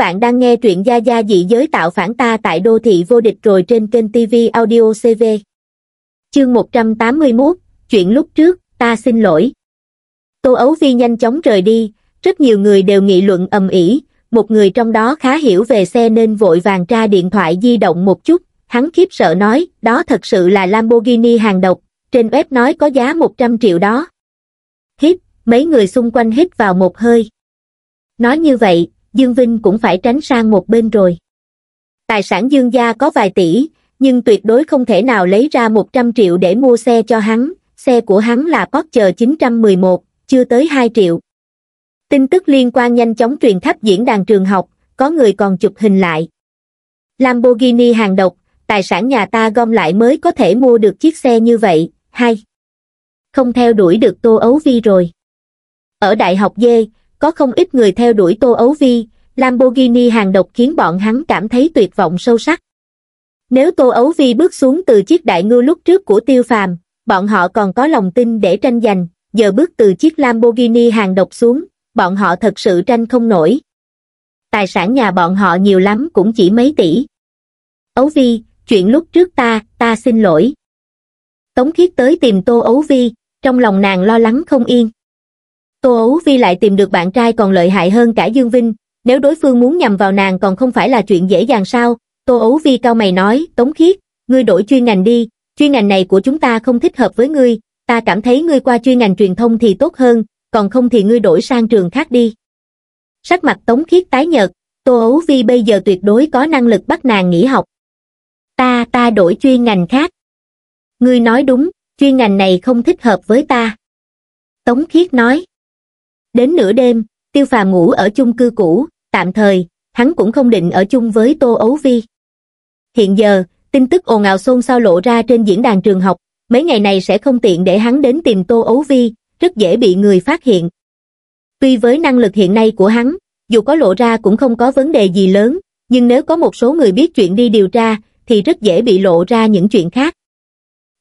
bạn đang nghe truyện Gia Gia dị giới tạo phản ta tại đô thị vô địch rồi trên kênh TV Audio CV. Chương 181, chuyện lúc trước, ta xin lỗi. Tô Ấu Vi nhanh chóng rời đi, rất nhiều người đều nghị luận ầm ĩ, một người trong đó khá hiểu về xe nên vội vàng tra điện thoại di động một chút, hắn khiếp sợ nói, đó thật sự là Lamborghini hàng độc, trên web nói có giá 100 triệu đó. Hít, mấy người xung quanh hít vào một hơi. Nói như vậy, Dương Vinh cũng phải tránh sang một bên rồi. Tài sản Dương gia có vài tỷ, nhưng tuyệt đối không thể nào lấy ra 100 triệu để mua xe cho hắn, xe của hắn là Porsche 911, chưa tới 2 triệu. Tin tức liên quan nhanh chóng truyền khắp diễn đàn trường học, có người còn chụp hình lại. Lamborghini hàng độc, tài sản nhà ta gom lại mới có thể mua được chiếc xe như vậy, hay. Không theo đuổi được Tô Ấu Vi rồi. Ở Đại học Dê, có không ít người theo đuổi Tô Ấu Vi, Lamborghini hàng độc khiến bọn hắn cảm thấy tuyệt vọng sâu sắc. Nếu Tô Ấu Vi bước xuống từ chiếc đại ngưu lúc trước của Tiêu Phàm, bọn họ còn có lòng tin để tranh giành, giờ bước từ chiếc Lamborghini hàng độc xuống, bọn họ thật sự tranh không nổi. Tài sản nhà bọn họ nhiều lắm cũng chỉ mấy tỷ. Ấu Vi, chuyện lúc trước ta, ta xin lỗi. Tống Khiết tới tìm Tô Ấu Vi, trong lòng nàng lo lắng không yên tô ấu vi lại tìm được bạn trai còn lợi hại hơn cả dương vinh nếu đối phương muốn nhằm vào nàng còn không phải là chuyện dễ dàng sao tô ấu vi cao mày nói tống khiết ngươi đổi chuyên ngành đi chuyên ngành này của chúng ta không thích hợp với ngươi ta cảm thấy ngươi qua chuyên ngành truyền thông thì tốt hơn còn không thì ngươi đổi sang trường khác đi sắc mặt tống khiết tái nhợt tô ấu vi bây giờ tuyệt đối có năng lực bắt nàng nghỉ học ta ta đổi chuyên ngành khác ngươi nói đúng chuyên ngành này không thích hợp với ta tống khiết nói Đến nửa đêm, Tiêu Phàm ngủ ở chung cư cũ, tạm thời, hắn cũng không định ở chung với Tô Ấu Vi. Hiện giờ, tin tức ồn ào xôn xao lộ ra trên diễn đàn trường học, mấy ngày này sẽ không tiện để hắn đến tìm Tô Ấu Vi, rất dễ bị người phát hiện. Tuy với năng lực hiện nay của hắn, dù có lộ ra cũng không có vấn đề gì lớn, nhưng nếu có một số người biết chuyện đi điều tra, thì rất dễ bị lộ ra những chuyện khác.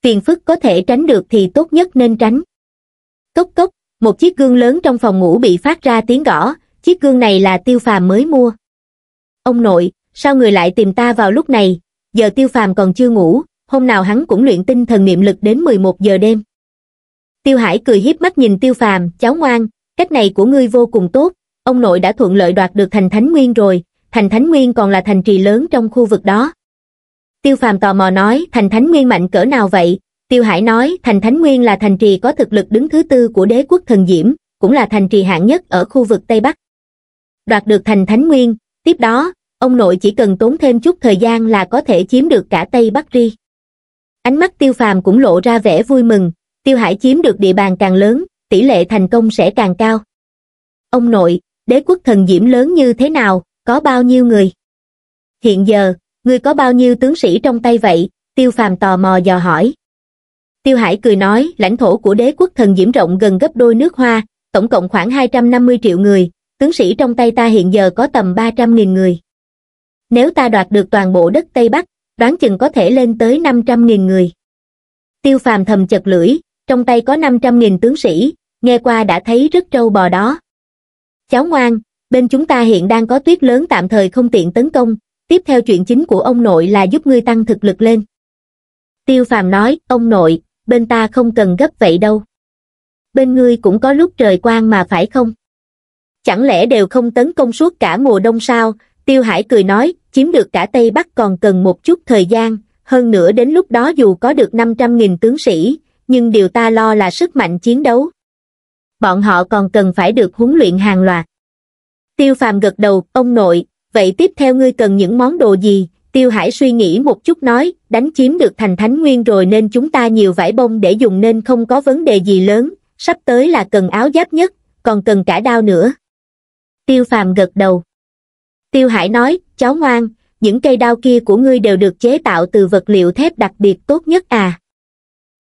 Phiền phức có thể tránh được thì tốt nhất nên tránh. Cốc cốc, một chiếc gương lớn trong phòng ngủ bị phát ra tiếng gõ chiếc gương này là tiêu phàm mới mua ông nội sao người lại tìm ta vào lúc này giờ tiêu phàm còn chưa ngủ hôm nào hắn cũng luyện tinh thần niệm lực đến 11 giờ đêm tiêu hải cười hiếp mắt nhìn tiêu phàm cháu ngoan cách này của ngươi vô cùng tốt ông nội đã thuận lợi đoạt được thành thánh nguyên rồi thành thánh nguyên còn là thành trì lớn trong khu vực đó tiêu phàm tò mò nói thành thánh nguyên mạnh cỡ nào vậy Tiêu Hải nói thành Thánh Nguyên là thành trì có thực lực đứng thứ tư của đế quốc thần Diễm, cũng là thành trì hạng nhất ở khu vực Tây Bắc. Đoạt được thành Thánh Nguyên, tiếp đó, ông nội chỉ cần tốn thêm chút thời gian là có thể chiếm được cả Tây Bắc Ri. Ánh mắt Tiêu Phàm cũng lộ ra vẻ vui mừng, Tiêu Hải chiếm được địa bàn càng lớn, tỷ lệ thành công sẽ càng cao. Ông nội, đế quốc thần Diễm lớn như thế nào, có bao nhiêu người? Hiện giờ, người có bao nhiêu tướng sĩ trong tay vậy? Tiêu Phàm tò mò dò hỏi. Tiêu Hải cười nói, lãnh thổ của đế quốc thần diễm rộng gần gấp đôi nước hoa, tổng cộng khoảng 250 triệu người, tướng sĩ trong tay ta hiện giờ có tầm 300.000 người. Nếu ta đoạt được toàn bộ đất Tây Bắc, đoán chừng có thể lên tới 500.000 người. Tiêu Phàm thầm chật lưỡi, trong tay có 500.000 tướng sĩ, nghe qua đã thấy rất trâu bò đó. Cháu ngoan, bên chúng ta hiện đang có tuyết lớn tạm thời không tiện tấn công, tiếp theo chuyện chính của ông nội là giúp ngươi tăng thực lực lên. Tiêu Phàm nói, ông nội, bên ta không cần gấp vậy đâu bên ngươi cũng có lúc trời quang mà phải không chẳng lẽ đều không tấn công suốt cả mùa đông sao tiêu hải cười nói chiếm được cả tây bắc còn cần một chút thời gian hơn nữa đến lúc đó dù có được năm trăm nghìn tướng sĩ nhưng điều ta lo là sức mạnh chiến đấu bọn họ còn cần phải được huấn luyện hàng loạt tiêu phàm gật đầu ông nội vậy tiếp theo ngươi cần những món đồ gì Tiêu Hải suy nghĩ một chút nói, đánh chiếm được thành thánh nguyên rồi nên chúng ta nhiều vải bông để dùng nên không có vấn đề gì lớn, sắp tới là cần áo giáp nhất, còn cần cả đao nữa. Tiêu Phàm gật đầu. Tiêu Hải nói, cháu ngoan, những cây đao kia của ngươi đều được chế tạo từ vật liệu thép đặc biệt tốt nhất à.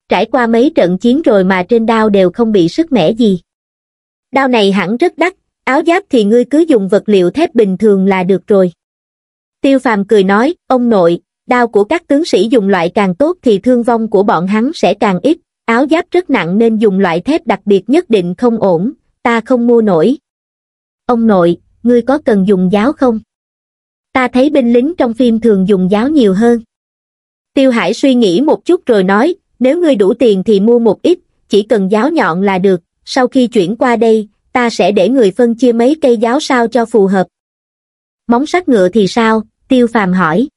Trải qua mấy trận chiến rồi mà trên đao đều không bị sức mẻ gì. Đao này hẳn rất đắt, áo giáp thì ngươi cứ dùng vật liệu thép bình thường là được rồi. Tiêu phàm cười nói, ông nội, đao của các tướng sĩ dùng loại càng tốt thì thương vong của bọn hắn sẽ càng ít, áo giáp rất nặng nên dùng loại thép đặc biệt nhất định không ổn, ta không mua nổi. Ông nội, ngươi có cần dùng giáo không? Ta thấy binh lính trong phim thường dùng giáo nhiều hơn. Tiêu Hải suy nghĩ một chút rồi nói, nếu ngươi đủ tiền thì mua một ít, chỉ cần giáo nhọn là được, sau khi chuyển qua đây, ta sẽ để người phân chia mấy cây giáo sao cho phù hợp móng sắt ngựa thì sao tiêu phàm hỏi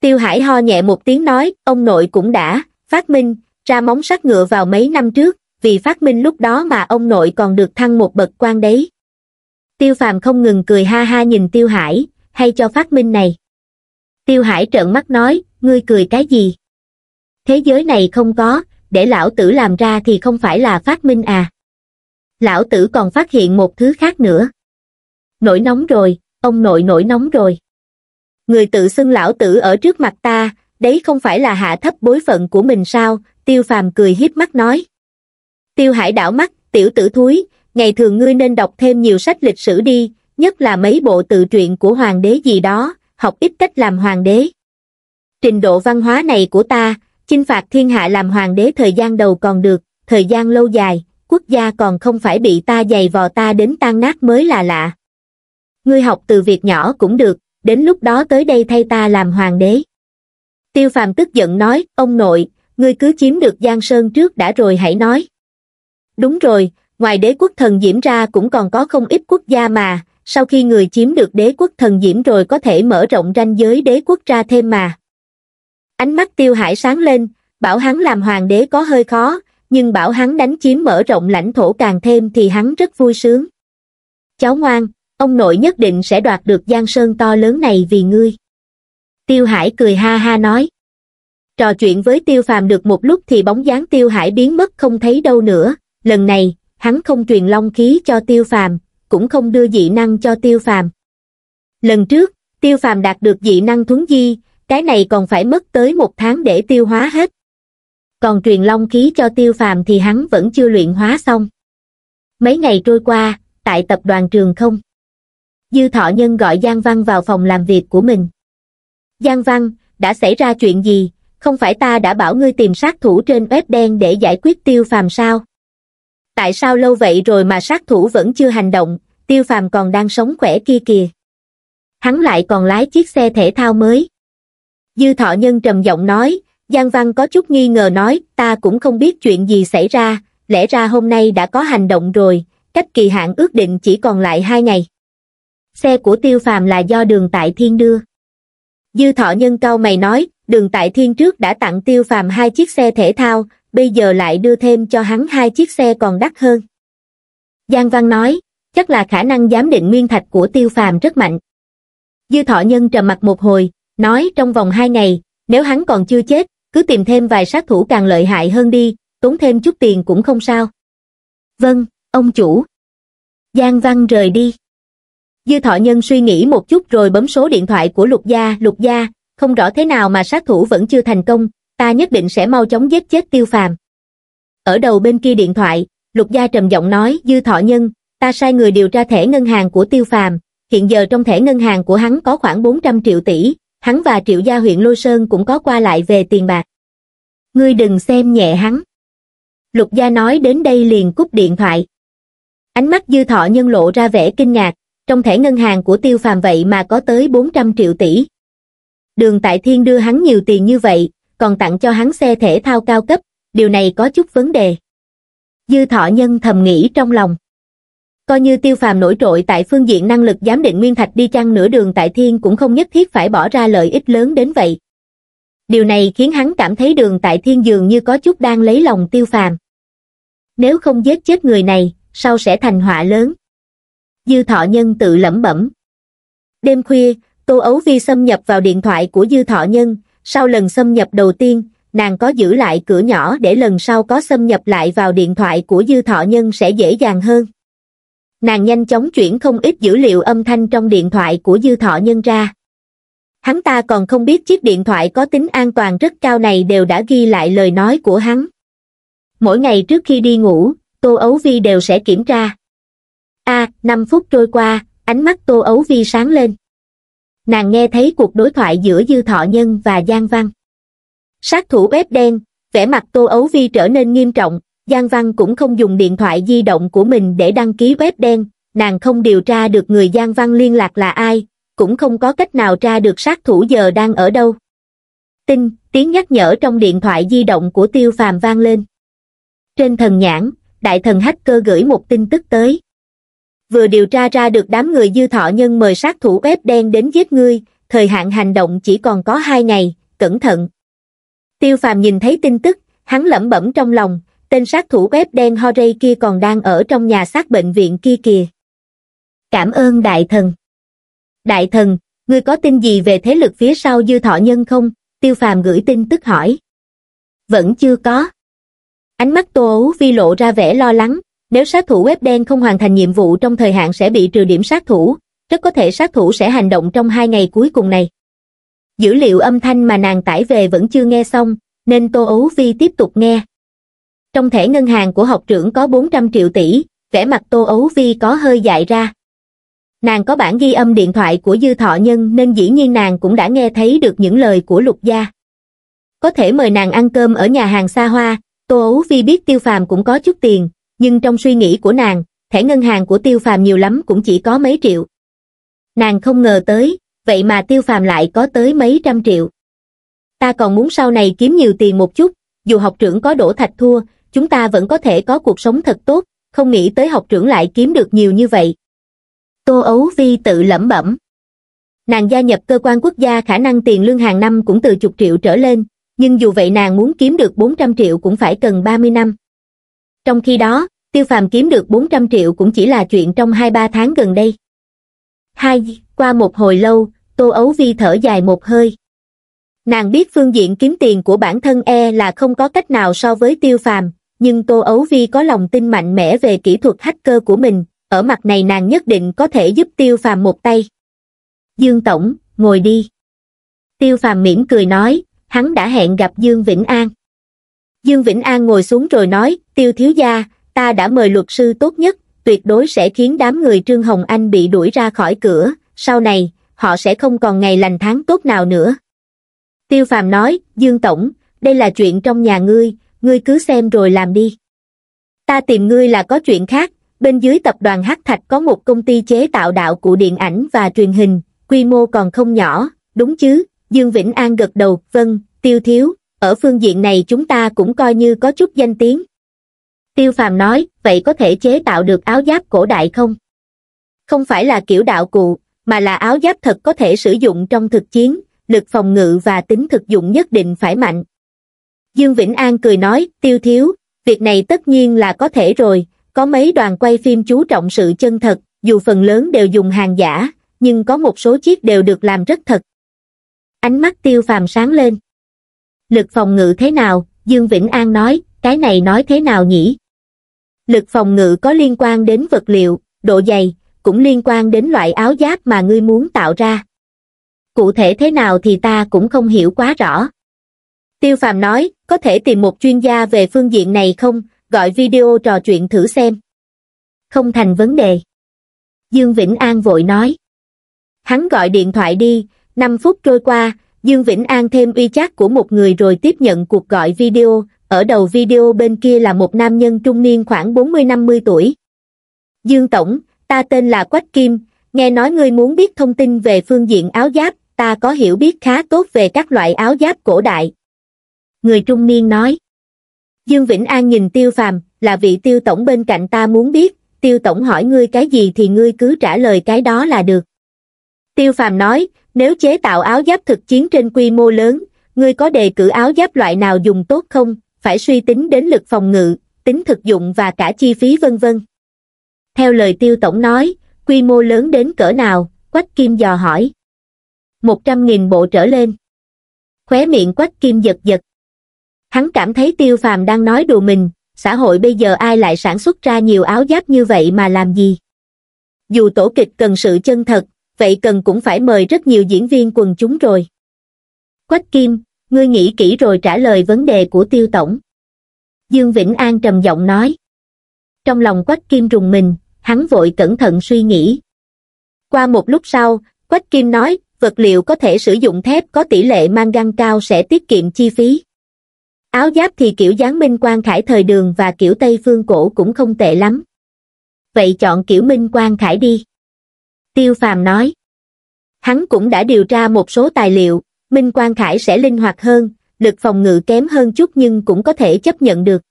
tiêu hải ho nhẹ một tiếng nói ông nội cũng đã phát minh ra móng sắt ngựa vào mấy năm trước vì phát minh lúc đó mà ông nội còn được thăng một bậc quan đấy tiêu phàm không ngừng cười ha ha nhìn tiêu hải hay cho phát minh này tiêu hải trợn mắt nói ngươi cười cái gì thế giới này không có để lão tử làm ra thì không phải là phát minh à lão tử còn phát hiện một thứ khác nữa nổi nóng rồi ông nội nổi nóng rồi người tự xưng lão tử ở trước mặt ta đấy không phải là hạ thấp bối phận của mình sao tiêu phàm cười hiếp mắt nói tiêu hải đảo mắt tiểu tử thúi ngày thường ngươi nên đọc thêm nhiều sách lịch sử đi nhất là mấy bộ tự truyện của hoàng đế gì đó học ít cách làm hoàng đế trình độ văn hóa này của ta chinh phạt thiên hạ làm hoàng đế thời gian đầu còn được thời gian lâu dài quốc gia còn không phải bị ta giày vò ta đến tan nát mới là lạ ngươi học từ việc nhỏ cũng được, đến lúc đó tới đây thay ta làm hoàng đế. Tiêu phàm tức giận nói, ông nội, ngươi cứ chiếm được Giang Sơn trước đã rồi hãy nói. Đúng rồi, ngoài đế quốc thần diễm ra cũng còn có không ít quốc gia mà, sau khi người chiếm được đế quốc thần diễm rồi có thể mở rộng ranh giới đế quốc ra thêm mà. Ánh mắt tiêu hải sáng lên, bảo hắn làm hoàng đế có hơi khó, nhưng bảo hắn đánh chiếm mở rộng lãnh thổ càng thêm thì hắn rất vui sướng. Cháu ngoan, ông nội nhất định sẽ đoạt được giang sơn to lớn này vì ngươi tiêu hải cười ha ha nói trò chuyện với tiêu phàm được một lúc thì bóng dáng tiêu hải biến mất không thấy đâu nữa lần này hắn không truyền long khí cho tiêu phàm cũng không đưa dị năng cho tiêu phàm lần trước tiêu phàm đạt được dị năng thuấn di cái này còn phải mất tới một tháng để tiêu hóa hết còn truyền long khí cho tiêu phàm thì hắn vẫn chưa luyện hóa xong mấy ngày trôi qua tại tập đoàn trường không dư thọ nhân gọi Giang Văn vào phòng làm việc của mình. Giang Văn, đã xảy ra chuyện gì, không phải ta đã bảo ngươi tìm sát thủ trên web đen để giải quyết tiêu phàm sao? Tại sao lâu vậy rồi mà sát thủ vẫn chưa hành động, tiêu phàm còn đang sống khỏe kia kìa. Hắn lại còn lái chiếc xe thể thao mới. Dư thọ nhân trầm giọng nói, Giang Văn có chút nghi ngờ nói, ta cũng không biết chuyện gì xảy ra, lẽ ra hôm nay đã có hành động rồi, cách kỳ hạn ước định chỉ còn lại hai ngày xe của tiêu phàm là do đường tại thiên đưa. Dư thọ nhân cao mày nói, đường tại thiên trước đã tặng tiêu phàm hai chiếc xe thể thao, bây giờ lại đưa thêm cho hắn hai chiếc xe còn đắt hơn. Giang Văn nói, chắc là khả năng giám định nguyên thạch của tiêu phàm rất mạnh. Dư thọ nhân trầm mặt một hồi, nói trong vòng hai ngày, nếu hắn còn chưa chết, cứ tìm thêm vài sát thủ càng lợi hại hơn đi, tốn thêm chút tiền cũng không sao. Vâng, ông chủ. Giang Văn rời đi. Dư thọ nhân suy nghĩ một chút rồi bấm số điện thoại của lục gia, lục gia, không rõ thế nào mà sát thủ vẫn chưa thành công, ta nhất định sẽ mau chóng giết chết tiêu phàm. Ở đầu bên kia điện thoại, lục gia trầm giọng nói, dư thọ nhân, ta sai người điều tra thẻ ngân hàng của tiêu phàm, hiện giờ trong thẻ ngân hàng của hắn có khoảng 400 triệu tỷ, hắn và triệu gia huyện Lôi Sơn cũng có qua lại về tiền bạc. Ngươi đừng xem nhẹ hắn. Lục gia nói đến đây liền cúp điện thoại. Ánh mắt dư thọ nhân lộ ra vẻ kinh ngạc, trong thẻ ngân hàng của tiêu phàm vậy mà có tới 400 triệu tỷ. Đường Tại Thiên đưa hắn nhiều tiền như vậy, còn tặng cho hắn xe thể thao cao cấp, điều này có chút vấn đề. Dư Thọ Nhân thầm nghĩ trong lòng. Coi như tiêu phàm nổi trội tại phương diện năng lực giám định nguyên thạch đi chăng nửa đường tại thiên cũng không nhất thiết phải bỏ ra lợi ích lớn đến vậy. Điều này khiến hắn cảm thấy đường tại thiên dường như có chút đang lấy lòng tiêu phàm. Nếu không giết chết người này, sau sẽ thành họa lớn dư thọ nhân tự lẩm bẩm đêm khuya tô ấu vi xâm nhập vào điện thoại của dư thọ nhân sau lần xâm nhập đầu tiên nàng có giữ lại cửa nhỏ để lần sau có xâm nhập lại vào điện thoại của dư thọ nhân sẽ dễ dàng hơn nàng nhanh chóng chuyển không ít dữ liệu âm thanh trong điện thoại của dư thọ nhân ra hắn ta còn không biết chiếc điện thoại có tính an toàn rất cao này đều đã ghi lại lời nói của hắn mỗi ngày trước khi đi ngủ tô ấu vi đều sẽ kiểm tra a à, năm phút trôi qua ánh mắt tô ấu vi sáng lên nàng nghe thấy cuộc đối thoại giữa dư thọ nhân và giang văn sát thủ bếp đen vẻ mặt tô ấu vi trở nên nghiêm trọng giang văn cũng không dùng điện thoại di động của mình để đăng ký bếp đen nàng không điều tra được người giang văn liên lạc là ai cũng không có cách nào tra được sát thủ giờ đang ở đâu tin tiếng nhắc nhở trong điện thoại di động của tiêu phàm vang lên trên thần nhãn đại thần hacker gửi một tin tức tới vừa điều tra ra được đám người dư thọ nhân mời sát thủ ép đen đến giết ngươi, thời hạn hành động chỉ còn có hai ngày, cẩn thận. Tiêu phàm nhìn thấy tin tức, hắn lẩm bẩm trong lòng, tên sát thủ ép đen Horay kia còn đang ở trong nhà xác bệnh viện kia kìa. Cảm ơn đại thần. Đại thần, ngươi có tin gì về thế lực phía sau dư thọ nhân không? Tiêu phàm gửi tin tức hỏi. Vẫn chưa có. Ánh mắt tô ấu vi lộ ra vẻ lo lắng, nếu sát thủ web đen không hoàn thành nhiệm vụ trong thời hạn sẽ bị trừ điểm sát thủ, rất có thể sát thủ sẽ hành động trong hai ngày cuối cùng này. Dữ liệu âm thanh mà nàng tải về vẫn chưa nghe xong, nên Tô Ấu Vi tiếp tục nghe. Trong thẻ ngân hàng của học trưởng có 400 triệu tỷ, vẻ mặt Tô Ấu Vi có hơi dại ra. Nàng có bản ghi âm điện thoại của Dư Thọ Nhân nên dĩ nhiên nàng cũng đã nghe thấy được những lời của Lục Gia. Có thể mời nàng ăn cơm ở nhà hàng xa hoa, Tô Ấu Vi biết Tiêu Phàm cũng có chút tiền, nhưng trong suy nghĩ của nàng, thẻ ngân hàng của tiêu phàm nhiều lắm cũng chỉ có mấy triệu. Nàng không ngờ tới, vậy mà tiêu phàm lại có tới mấy trăm triệu. Ta còn muốn sau này kiếm nhiều tiền một chút, dù học trưởng có đổ thạch thua, chúng ta vẫn có thể có cuộc sống thật tốt, không nghĩ tới học trưởng lại kiếm được nhiều như vậy. Tô Ấu Vi tự lẩm bẩm. Nàng gia nhập cơ quan quốc gia khả năng tiền lương hàng năm cũng từ chục triệu trở lên, nhưng dù vậy nàng muốn kiếm được 400 triệu cũng phải cần 30 năm. Trong khi đó, tiêu phàm kiếm được bốn trăm triệu cũng chỉ là chuyện trong hai ba tháng gần đây hai qua một hồi lâu tô ấu vi thở dài một hơi nàng biết phương diện kiếm tiền của bản thân e là không có cách nào so với tiêu phàm nhưng tô ấu vi có lòng tin mạnh mẽ về kỹ thuật hacker của mình ở mặt này nàng nhất định có thể giúp tiêu phàm một tay dương tổng ngồi đi tiêu phàm mỉm cười nói hắn đã hẹn gặp dương vĩnh an dương vĩnh an ngồi xuống rồi nói tiêu thiếu gia ta đã mời luật sư tốt nhất tuyệt đối sẽ khiến đám người trương hồng anh bị đuổi ra khỏi cửa sau này họ sẽ không còn ngày lành tháng tốt nào nữa tiêu phàm nói dương tổng đây là chuyện trong nhà ngươi ngươi cứ xem rồi làm đi ta tìm ngươi là có chuyện khác bên dưới tập đoàn hắc thạch có một công ty chế tạo đạo cụ điện ảnh và truyền hình quy mô còn không nhỏ đúng chứ dương vĩnh an gật đầu vâng tiêu thiếu ở phương diện này chúng ta cũng coi như có chút danh tiếng tiêu phàm nói vậy có thể chế tạo được áo giáp cổ đại không không phải là kiểu đạo cụ mà là áo giáp thật có thể sử dụng trong thực chiến lực phòng ngự và tính thực dụng nhất định phải mạnh dương vĩnh an cười nói tiêu thiếu việc này tất nhiên là có thể rồi có mấy đoàn quay phim chú trọng sự chân thật dù phần lớn đều dùng hàng giả nhưng có một số chiếc đều được làm rất thật ánh mắt tiêu phàm sáng lên lực phòng ngự thế nào dương vĩnh an nói cái này nói thế nào nhỉ lực phòng ngự có liên quan đến vật liệu độ dày cũng liên quan đến loại áo giáp mà ngươi muốn tạo ra cụ thể thế nào thì ta cũng không hiểu quá rõ tiêu phàm nói có thể tìm một chuyên gia về phương diện này không gọi video trò chuyện thử xem không thành vấn đề dương vĩnh an vội nói hắn gọi điện thoại đi năm phút trôi qua dương vĩnh an thêm uy chát của một người rồi tiếp nhận cuộc gọi video ở đầu video bên kia là một nam nhân trung niên khoảng 40-50 tuổi. Dương Tổng, ta tên là Quách Kim, nghe nói ngươi muốn biết thông tin về phương diện áo giáp, ta có hiểu biết khá tốt về các loại áo giáp cổ đại. Người trung niên nói. Dương Vĩnh An nhìn Tiêu Phàm, là vị Tiêu Tổng bên cạnh ta muốn biết, Tiêu Tổng hỏi ngươi cái gì thì ngươi cứ trả lời cái đó là được. Tiêu Phàm nói, nếu chế tạo áo giáp thực chiến trên quy mô lớn, ngươi có đề cử áo giáp loại nào dùng tốt không, phải suy tính đến lực phòng ngự, tính thực dụng và cả chi phí vân vân. Theo lời tiêu tổng nói, quy mô lớn đến cỡ nào, Quách Kim dò hỏi. 100.000 bộ trở lên. Khóe miệng Quách Kim giật giật. Hắn cảm thấy tiêu phàm đang nói đùa mình, xã hội bây giờ ai lại sản xuất ra nhiều áo giáp như vậy mà làm gì? Dù tổ kịch cần sự chân thật, vậy cần cũng phải mời rất nhiều diễn viên quần chúng rồi. Quách Kim, ngươi nghĩ kỹ rồi trả lời vấn đề của tiêu tổng dương vĩnh an trầm giọng nói trong lòng quách kim rùng mình hắn vội cẩn thận suy nghĩ qua một lúc sau quách kim nói vật liệu có thể sử dụng thép có tỷ lệ mang găng cao sẽ tiết kiệm chi phí áo giáp thì kiểu dáng minh quan khải thời đường và kiểu tây phương cổ cũng không tệ lắm vậy chọn kiểu minh quan khải đi tiêu phàm nói hắn cũng đã điều tra một số tài liệu Minh Quang Khải sẽ linh hoạt hơn, lực phòng ngự kém hơn chút nhưng cũng có thể chấp nhận được.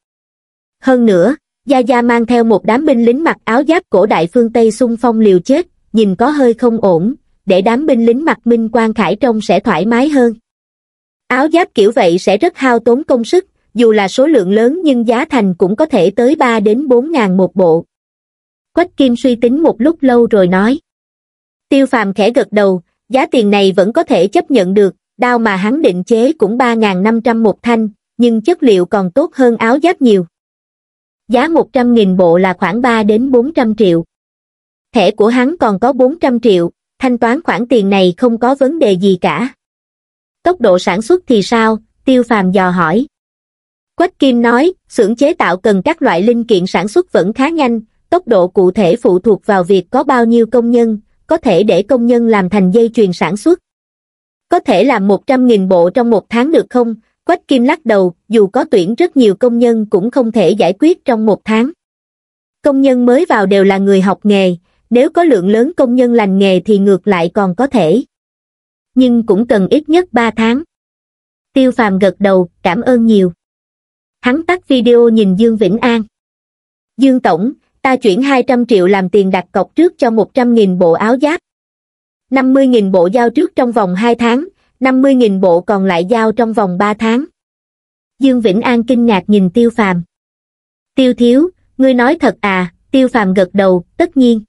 Hơn nữa, Gia Gia mang theo một đám binh lính mặc áo giáp cổ đại phương Tây xung phong liều chết, nhìn có hơi không ổn, để đám binh lính mặc Minh Quang Khải trông sẽ thoải mái hơn. Áo giáp kiểu vậy sẽ rất hao tốn công sức, dù là số lượng lớn nhưng giá thành cũng có thể tới 3 đến 4 ngàn một bộ. Quách Kim suy tính một lúc lâu rồi nói. Tiêu phàm khẽ gật đầu, giá tiền này vẫn có thể chấp nhận được, đao mà hắn định chế cũng 3.500 một thanh, nhưng chất liệu còn tốt hơn áo giáp nhiều. Giá 100.000 bộ là khoảng 3 đến 400 triệu. Thẻ của hắn còn có 400 triệu, thanh toán khoản tiền này không có vấn đề gì cả. Tốc độ sản xuất thì sao? Tiêu Phàm dò hỏi. Quách Kim nói, xưởng chế tạo cần các loại linh kiện sản xuất vẫn khá nhanh, tốc độ cụ thể phụ thuộc vào việc có bao nhiêu công nhân, có thể để công nhân làm thành dây chuyền sản xuất, có thể làm một trăm nghìn bộ trong một tháng được không? Quách Kim lắc đầu, dù có tuyển rất nhiều công nhân cũng không thể giải quyết trong một tháng. Công nhân mới vào đều là người học nghề, nếu có lượng lớn công nhân lành nghề thì ngược lại còn có thể. Nhưng cũng cần ít nhất 3 tháng. Tiêu Phàm gật đầu, cảm ơn nhiều. Hắn tắt video nhìn Dương Vĩnh An. Dương Tổng, ta chuyển 200 triệu làm tiền đặt cọc trước cho 100.000 bộ áo giáp, 50.000 bộ giao trước trong vòng 2 tháng, 50.000 bộ còn lại giao trong vòng 3 tháng. Dương Vĩnh An kinh ngạc nhìn Tiêu Phàm. Tiêu Thiếu, ngươi nói thật à, Tiêu Phàm gật đầu, tất nhiên.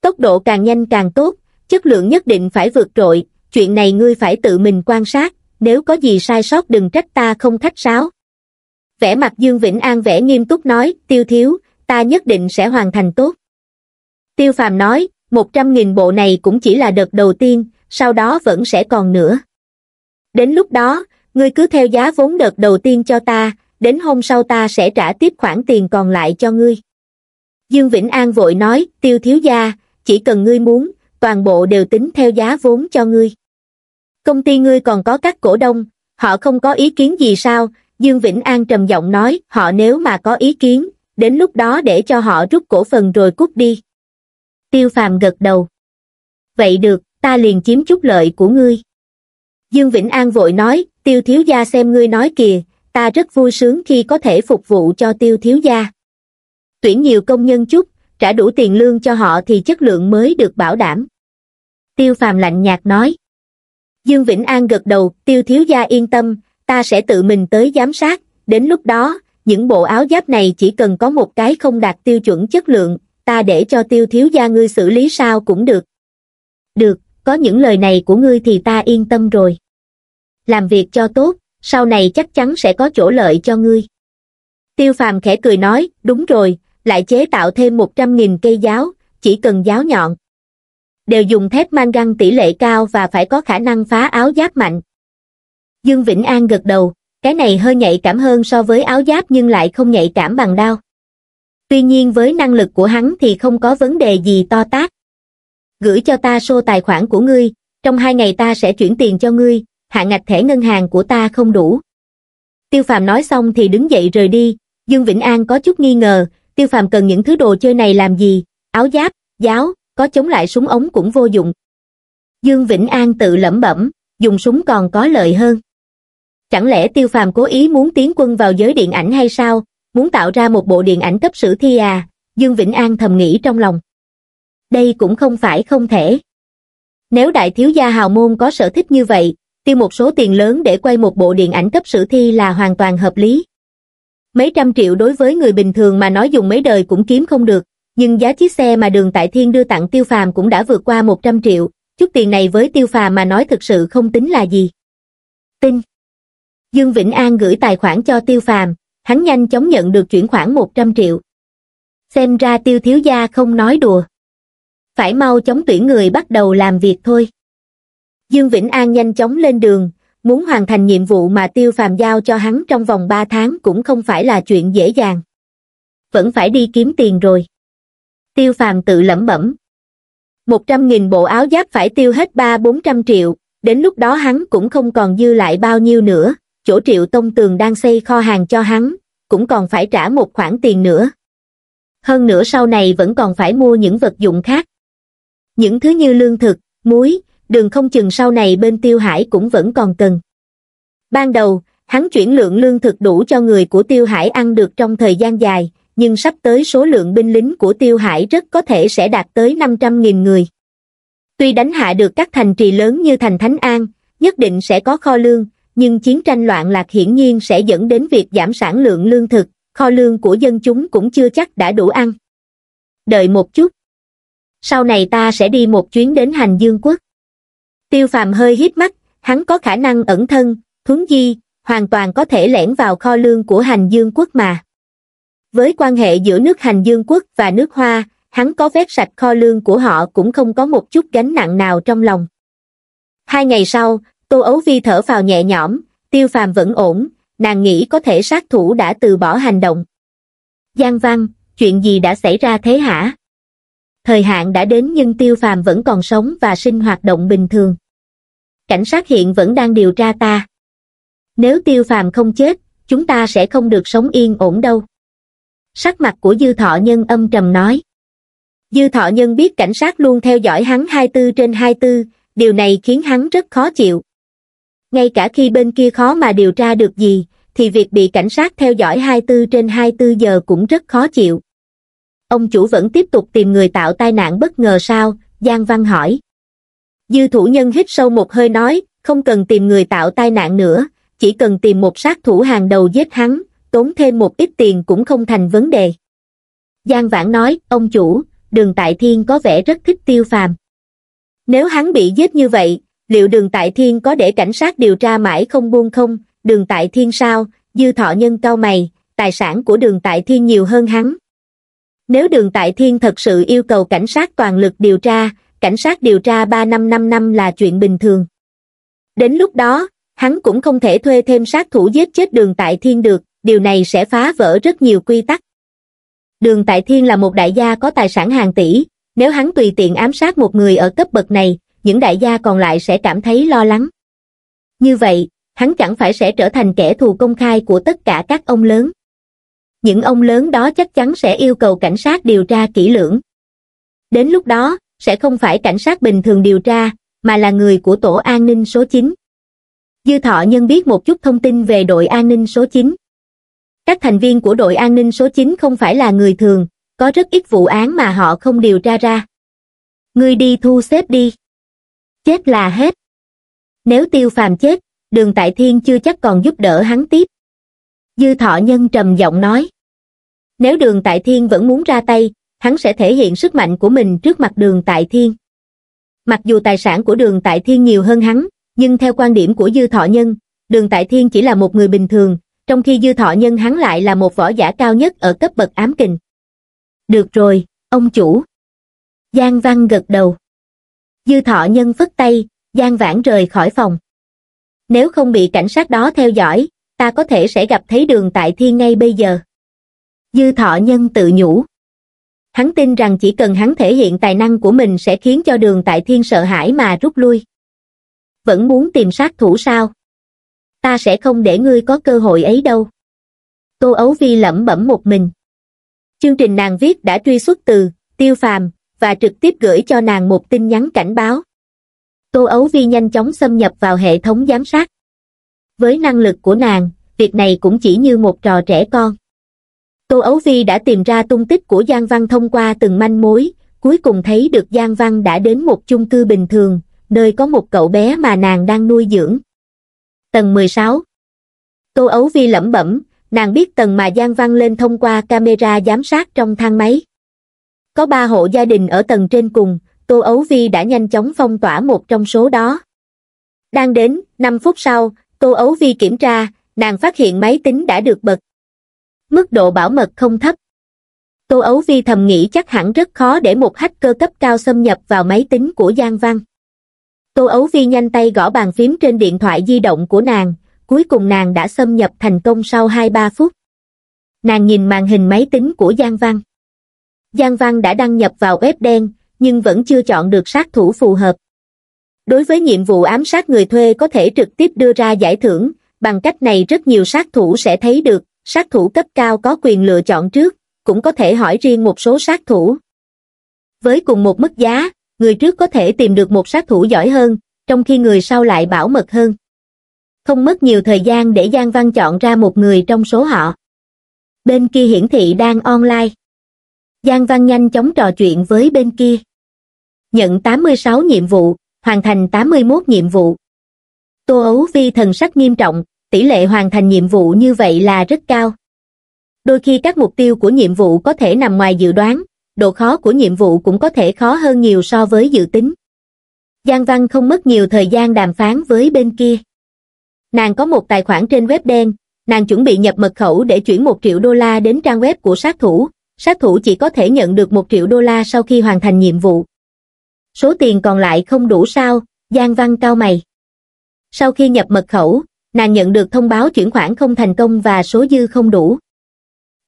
Tốc độ càng nhanh càng tốt, chất lượng nhất định phải vượt trội, chuyện này ngươi phải tự mình quan sát, nếu có gì sai sót đừng trách ta không khách sáo. Vẻ mặt Dương Vĩnh An vẻ nghiêm túc nói, Tiêu Thiếu, ta nhất định sẽ hoàn thành tốt. Tiêu Phàm nói, 100.000 bộ này cũng chỉ là đợt đầu tiên, sau đó vẫn sẽ còn nữa. Đến lúc đó, ngươi cứ theo giá vốn đợt đầu tiên cho ta, đến hôm sau ta sẽ trả tiếp khoản tiền còn lại cho ngươi. Dương Vĩnh An vội nói, tiêu thiếu gia, chỉ cần ngươi muốn, toàn bộ đều tính theo giá vốn cho ngươi. Công ty ngươi còn có các cổ đông, họ không có ý kiến gì sao, Dương Vĩnh An trầm giọng nói, họ nếu mà có ý kiến, đến lúc đó để cho họ rút cổ phần rồi cút đi. Tiêu phàm gật đầu. Vậy được, ta liền chiếm chút lợi của ngươi. Dương Vĩnh An vội nói, tiêu thiếu gia xem ngươi nói kìa, ta rất vui sướng khi có thể phục vụ cho tiêu thiếu gia. Tuyển nhiều công nhân chút, trả đủ tiền lương cho họ thì chất lượng mới được bảo đảm. Tiêu phàm lạnh nhạt nói. Dương Vĩnh An gật đầu, tiêu thiếu gia yên tâm, ta sẽ tự mình tới giám sát, đến lúc đó, những bộ áo giáp này chỉ cần có một cái không đạt tiêu chuẩn chất lượng, ta để cho tiêu thiếu gia ngươi xử lý sao cũng được. Được, có những lời này của ngươi thì ta yên tâm rồi. Làm việc cho tốt, sau này chắc chắn sẽ có chỗ lợi cho ngươi. Tiêu phàm khẽ cười nói, đúng rồi, lại chế tạo thêm 100.000 cây giáo, chỉ cần giáo nhọn. Đều dùng thép mang găng tỷ lệ cao và phải có khả năng phá áo giáp mạnh. Dương Vĩnh An gật đầu, cái này hơi nhạy cảm hơn so với áo giáp nhưng lại không nhạy cảm bằng đao tuy nhiên với năng lực của hắn thì không có vấn đề gì to tát gửi cho ta số tài khoản của ngươi trong hai ngày ta sẽ chuyển tiền cho ngươi hạ ngạch thẻ ngân hàng của ta không đủ tiêu phàm nói xong thì đứng dậy rời đi dương vĩnh an có chút nghi ngờ tiêu phàm cần những thứ đồ chơi này làm gì áo giáp giáo có chống lại súng ống cũng vô dụng dương vĩnh an tự lẩm bẩm dùng súng còn có lợi hơn chẳng lẽ tiêu phàm cố ý muốn tiến quân vào giới điện ảnh hay sao muốn tạo ra một bộ điện ảnh cấp sử thi à, Dương Vĩnh An thầm nghĩ trong lòng. Đây cũng không phải không thể. Nếu đại thiếu gia hào môn có sở thích như vậy, tiêu một số tiền lớn để quay một bộ điện ảnh cấp sử thi là hoàn toàn hợp lý. Mấy trăm triệu đối với người bình thường mà nói dùng mấy đời cũng kiếm không được, nhưng giá chiếc xe mà đường Tại Thiên đưa tặng tiêu phàm cũng đã vượt qua 100 triệu, chút tiền này với tiêu phàm mà nói thực sự không tính là gì. Tin Dương Vĩnh An gửi tài khoản cho tiêu phàm, hắn nhanh chóng nhận được chuyển khoản 100 triệu. Xem ra tiêu thiếu gia không nói đùa. Phải mau chóng tuyển người bắt đầu làm việc thôi. Dương Vĩnh An nhanh chóng lên đường, muốn hoàn thành nhiệm vụ mà tiêu phàm giao cho hắn trong vòng 3 tháng cũng không phải là chuyện dễ dàng. Vẫn phải đi kiếm tiền rồi. Tiêu phàm tự lẩm bẩm. 100.000 bộ áo giáp phải tiêu hết 3-400 triệu, đến lúc đó hắn cũng không còn dư lại bao nhiêu nữa, chỗ triệu tông tường đang xây kho hàng cho hắn, cũng còn phải trả một khoản tiền nữa. Hơn nữa sau này vẫn còn phải mua những vật dụng khác. Những thứ như lương thực, muối, đường không chừng sau này bên tiêu hải cũng vẫn còn cần. Ban đầu, hắn chuyển lượng lương thực đủ cho người của tiêu hải ăn được trong thời gian dài, nhưng sắp tới số lượng binh lính của tiêu hải rất có thể sẽ đạt tới 500.000 người. Tuy đánh hạ được các thành trì lớn như thành Thánh An, nhất định sẽ có kho lương, nhưng chiến tranh loạn lạc hiển nhiên sẽ dẫn đến việc giảm sản lượng lương thực, kho lương của dân chúng cũng chưa chắc đã đủ ăn. Đợi một chút. Sau này ta sẽ đi một chuyến đến hành dương quốc. Tiêu phàm hơi hít mắt, hắn có khả năng ẩn thân, thuấn di, hoàn toàn có thể lẻn vào kho lương của hành dương quốc mà. Với quan hệ giữa nước hành dương quốc và nước hoa, hắn có vét sạch kho lương của họ cũng không có một chút gánh nặng nào trong lòng. Hai ngày sau, Tô Ấu Vi thở vào nhẹ nhõm, tiêu phàm vẫn ổn, nàng nghĩ có thể sát thủ đã từ bỏ hành động. Giang Văn, chuyện gì đã xảy ra thế hả? Thời hạn đã đến nhưng tiêu phàm vẫn còn sống và sinh hoạt động bình thường. Cảnh sát hiện vẫn đang điều tra ta. Nếu tiêu phàm không chết, chúng ta sẽ không được sống yên ổn đâu. Sắc mặt của Dư Thọ Nhân âm trầm nói. Dư Thọ Nhân biết cảnh sát luôn theo dõi hắn 24 trên 24, điều này khiến hắn rất khó chịu. Ngay cả khi bên kia khó mà điều tra được gì, thì việc bị cảnh sát theo dõi 24 trên 24 giờ cũng rất khó chịu. Ông chủ vẫn tiếp tục tìm người tạo tai nạn bất ngờ sao, Giang Văn hỏi. Dư thủ nhân hít sâu một hơi nói, không cần tìm người tạo tai nạn nữa, chỉ cần tìm một sát thủ hàng đầu giết hắn, tốn thêm một ít tiền cũng không thành vấn đề. Giang Vãn nói, ông chủ, đường Tại Thiên có vẻ rất thích tiêu phàm. Nếu hắn bị giết như vậy, liệu đường tại thiên có để cảnh sát điều tra mãi không buông không, đường tại thiên sao, dư thọ nhân cao mày, tài sản của đường tại thiên nhiều hơn hắn. Nếu đường tại thiên thật sự yêu cầu cảnh sát toàn lực điều tra, cảnh sát điều tra 3 năm 5 năm là chuyện bình thường. Đến lúc đó, hắn cũng không thể thuê thêm sát thủ giết chết đường tại thiên được, điều này sẽ phá vỡ rất nhiều quy tắc. Đường tại thiên là một đại gia có tài sản hàng tỷ, nếu hắn tùy tiện ám sát một người ở cấp bậc này, những đại gia còn lại sẽ cảm thấy lo lắng. Như vậy, hắn chẳng phải sẽ trở thành kẻ thù công khai của tất cả các ông lớn. Những ông lớn đó chắc chắn sẽ yêu cầu cảnh sát điều tra kỹ lưỡng. Đến lúc đó, sẽ không phải cảnh sát bình thường điều tra, mà là người của tổ an ninh số 9. Dư Thọ Nhân biết một chút thông tin về đội an ninh số 9. Các thành viên của đội an ninh số 9 không phải là người thường, có rất ít vụ án mà họ không điều tra ra. Ngươi đi thu xếp đi chết là hết nếu tiêu phàm chết đường tại thiên chưa chắc còn giúp đỡ hắn tiếp dư thọ nhân trầm giọng nói nếu đường tại thiên vẫn muốn ra tay hắn sẽ thể hiện sức mạnh của mình trước mặt đường tại thiên mặc dù tài sản của đường tại thiên nhiều hơn hắn nhưng theo quan điểm của dư thọ nhân đường tại thiên chỉ là một người bình thường trong khi dư thọ nhân hắn lại là một võ giả cao nhất ở cấp bậc ám kình được rồi ông chủ giang văn gật đầu dư thọ nhân phất tay, gian vãn rời khỏi phòng. Nếu không bị cảnh sát đó theo dõi, ta có thể sẽ gặp thấy đường tại thiên ngay bây giờ. Dư thọ nhân tự nhủ. Hắn tin rằng chỉ cần hắn thể hiện tài năng của mình sẽ khiến cho đường tại thiên sợ hãi mà rút lui. Vẫn muốn tìm sát thủ sao? Ta sẽ không để ngươi có cơ hội ấy đâu. Tô Ấu Vi lẩm bẩm một mình. Chương trình nàng viết đã truy xuất từ Tiêu Phàm, và trực tiếp gửi cho nàng một tin nhắn cảnh báo tô ấu vi nhanh chóng xâm nhập vào hệ thống giám sát với năng lực của nàng việc này cũng chỉ như một trò trẻ con tô ấu vi đã tìm ra tung tích của giang văn thông qua từng manh mối cuối cùng thấy được giang văn đã đến một chung cư bình thường nơi có một cậu bé mà nàng đang nuôi dưỡng tầng 16 tô ấu vi lẩm bẩm nàng biết tầng mà giang văn lên thông qua camera giám sát trong thang máy có ba hộ gia đình ở tầng trên cùng, Tô Ấu Vi đã nhanh chóng phong tỏa một trong số đó. Đang đến, 5 phút sau, Tô Ấu Vi kiểm tra, nàng phát hiện máy tính đã được bật. Mức độ bảo mật không thấp. Tô Ấu Vi thầm nghĩ chắc hẳn rất khó để một hacker cấp cao xâm nhập vào máy tính của Giang Văn. Tô Ấu Vi nhanh tay gõ bàn phím trên điện thoại di động của nàng, cuối cùng nàng đã xâm nhập thành công sau 2-3 phút. Nàng nhìn màn hình máy tính của Giang Văn. Giang Văn đã đăng nhập vào web đen, nhưng vẫn chưa chọn được sát thủ phù hợp. Đối với nhiệm vụ ám sát người thuê có thể trực tiếp đưa ra giải thưởng, bằng cách này rất nhiều sát thủ sẽ thấy được, sát thủ cấp cao có quyền lựa chọn trước, cũng có thể hỏi riêng một số sát thủ. Với cùng một mức giá, người trước có thể tìm được một sát thủ giỏi hơn, trong khi người sau lại bảo mật hơn. Không mất nhiều thời gian để Giang Văn chọn ra một người trong số họ. Bên kia hiển thị đang online. Giang Văn nhanh chóng trò chuyện với bên kia. Nhận 86 nhiệm vụ, hoàn thành 81 nhiệm vụ. Tô Ấu Vi thần sắc nghiêm trọng, tỷ lệ hoàn thành nhiệm vụ như vậy là rất cao. Đôi khi các mục tiêu của nhiệm vụ có thể nằm ngoài dự đoán, độ khó của nhiệm vụ cũng có thể khó hơn nhiều so với dự tính. Giang Văn không mất nhiều thời gian đàm phán với bên kia. Nàng có một tài khoản trên web đen, nàng chuẩn bị nhập mật khẩu để chuyển 1 triệu đô la đến trang web của sát thủ, sát thủ chỉ có thể nhận được một triệu đô la sau khi hoàn thành nhiệm vụ. Số tiền còn lại không đủ sao, Giang Văn cao mày. Sau khi nhập mật khẩu, nàng nhận được thông báo chuyển khoản không thành công và số dư không đủ.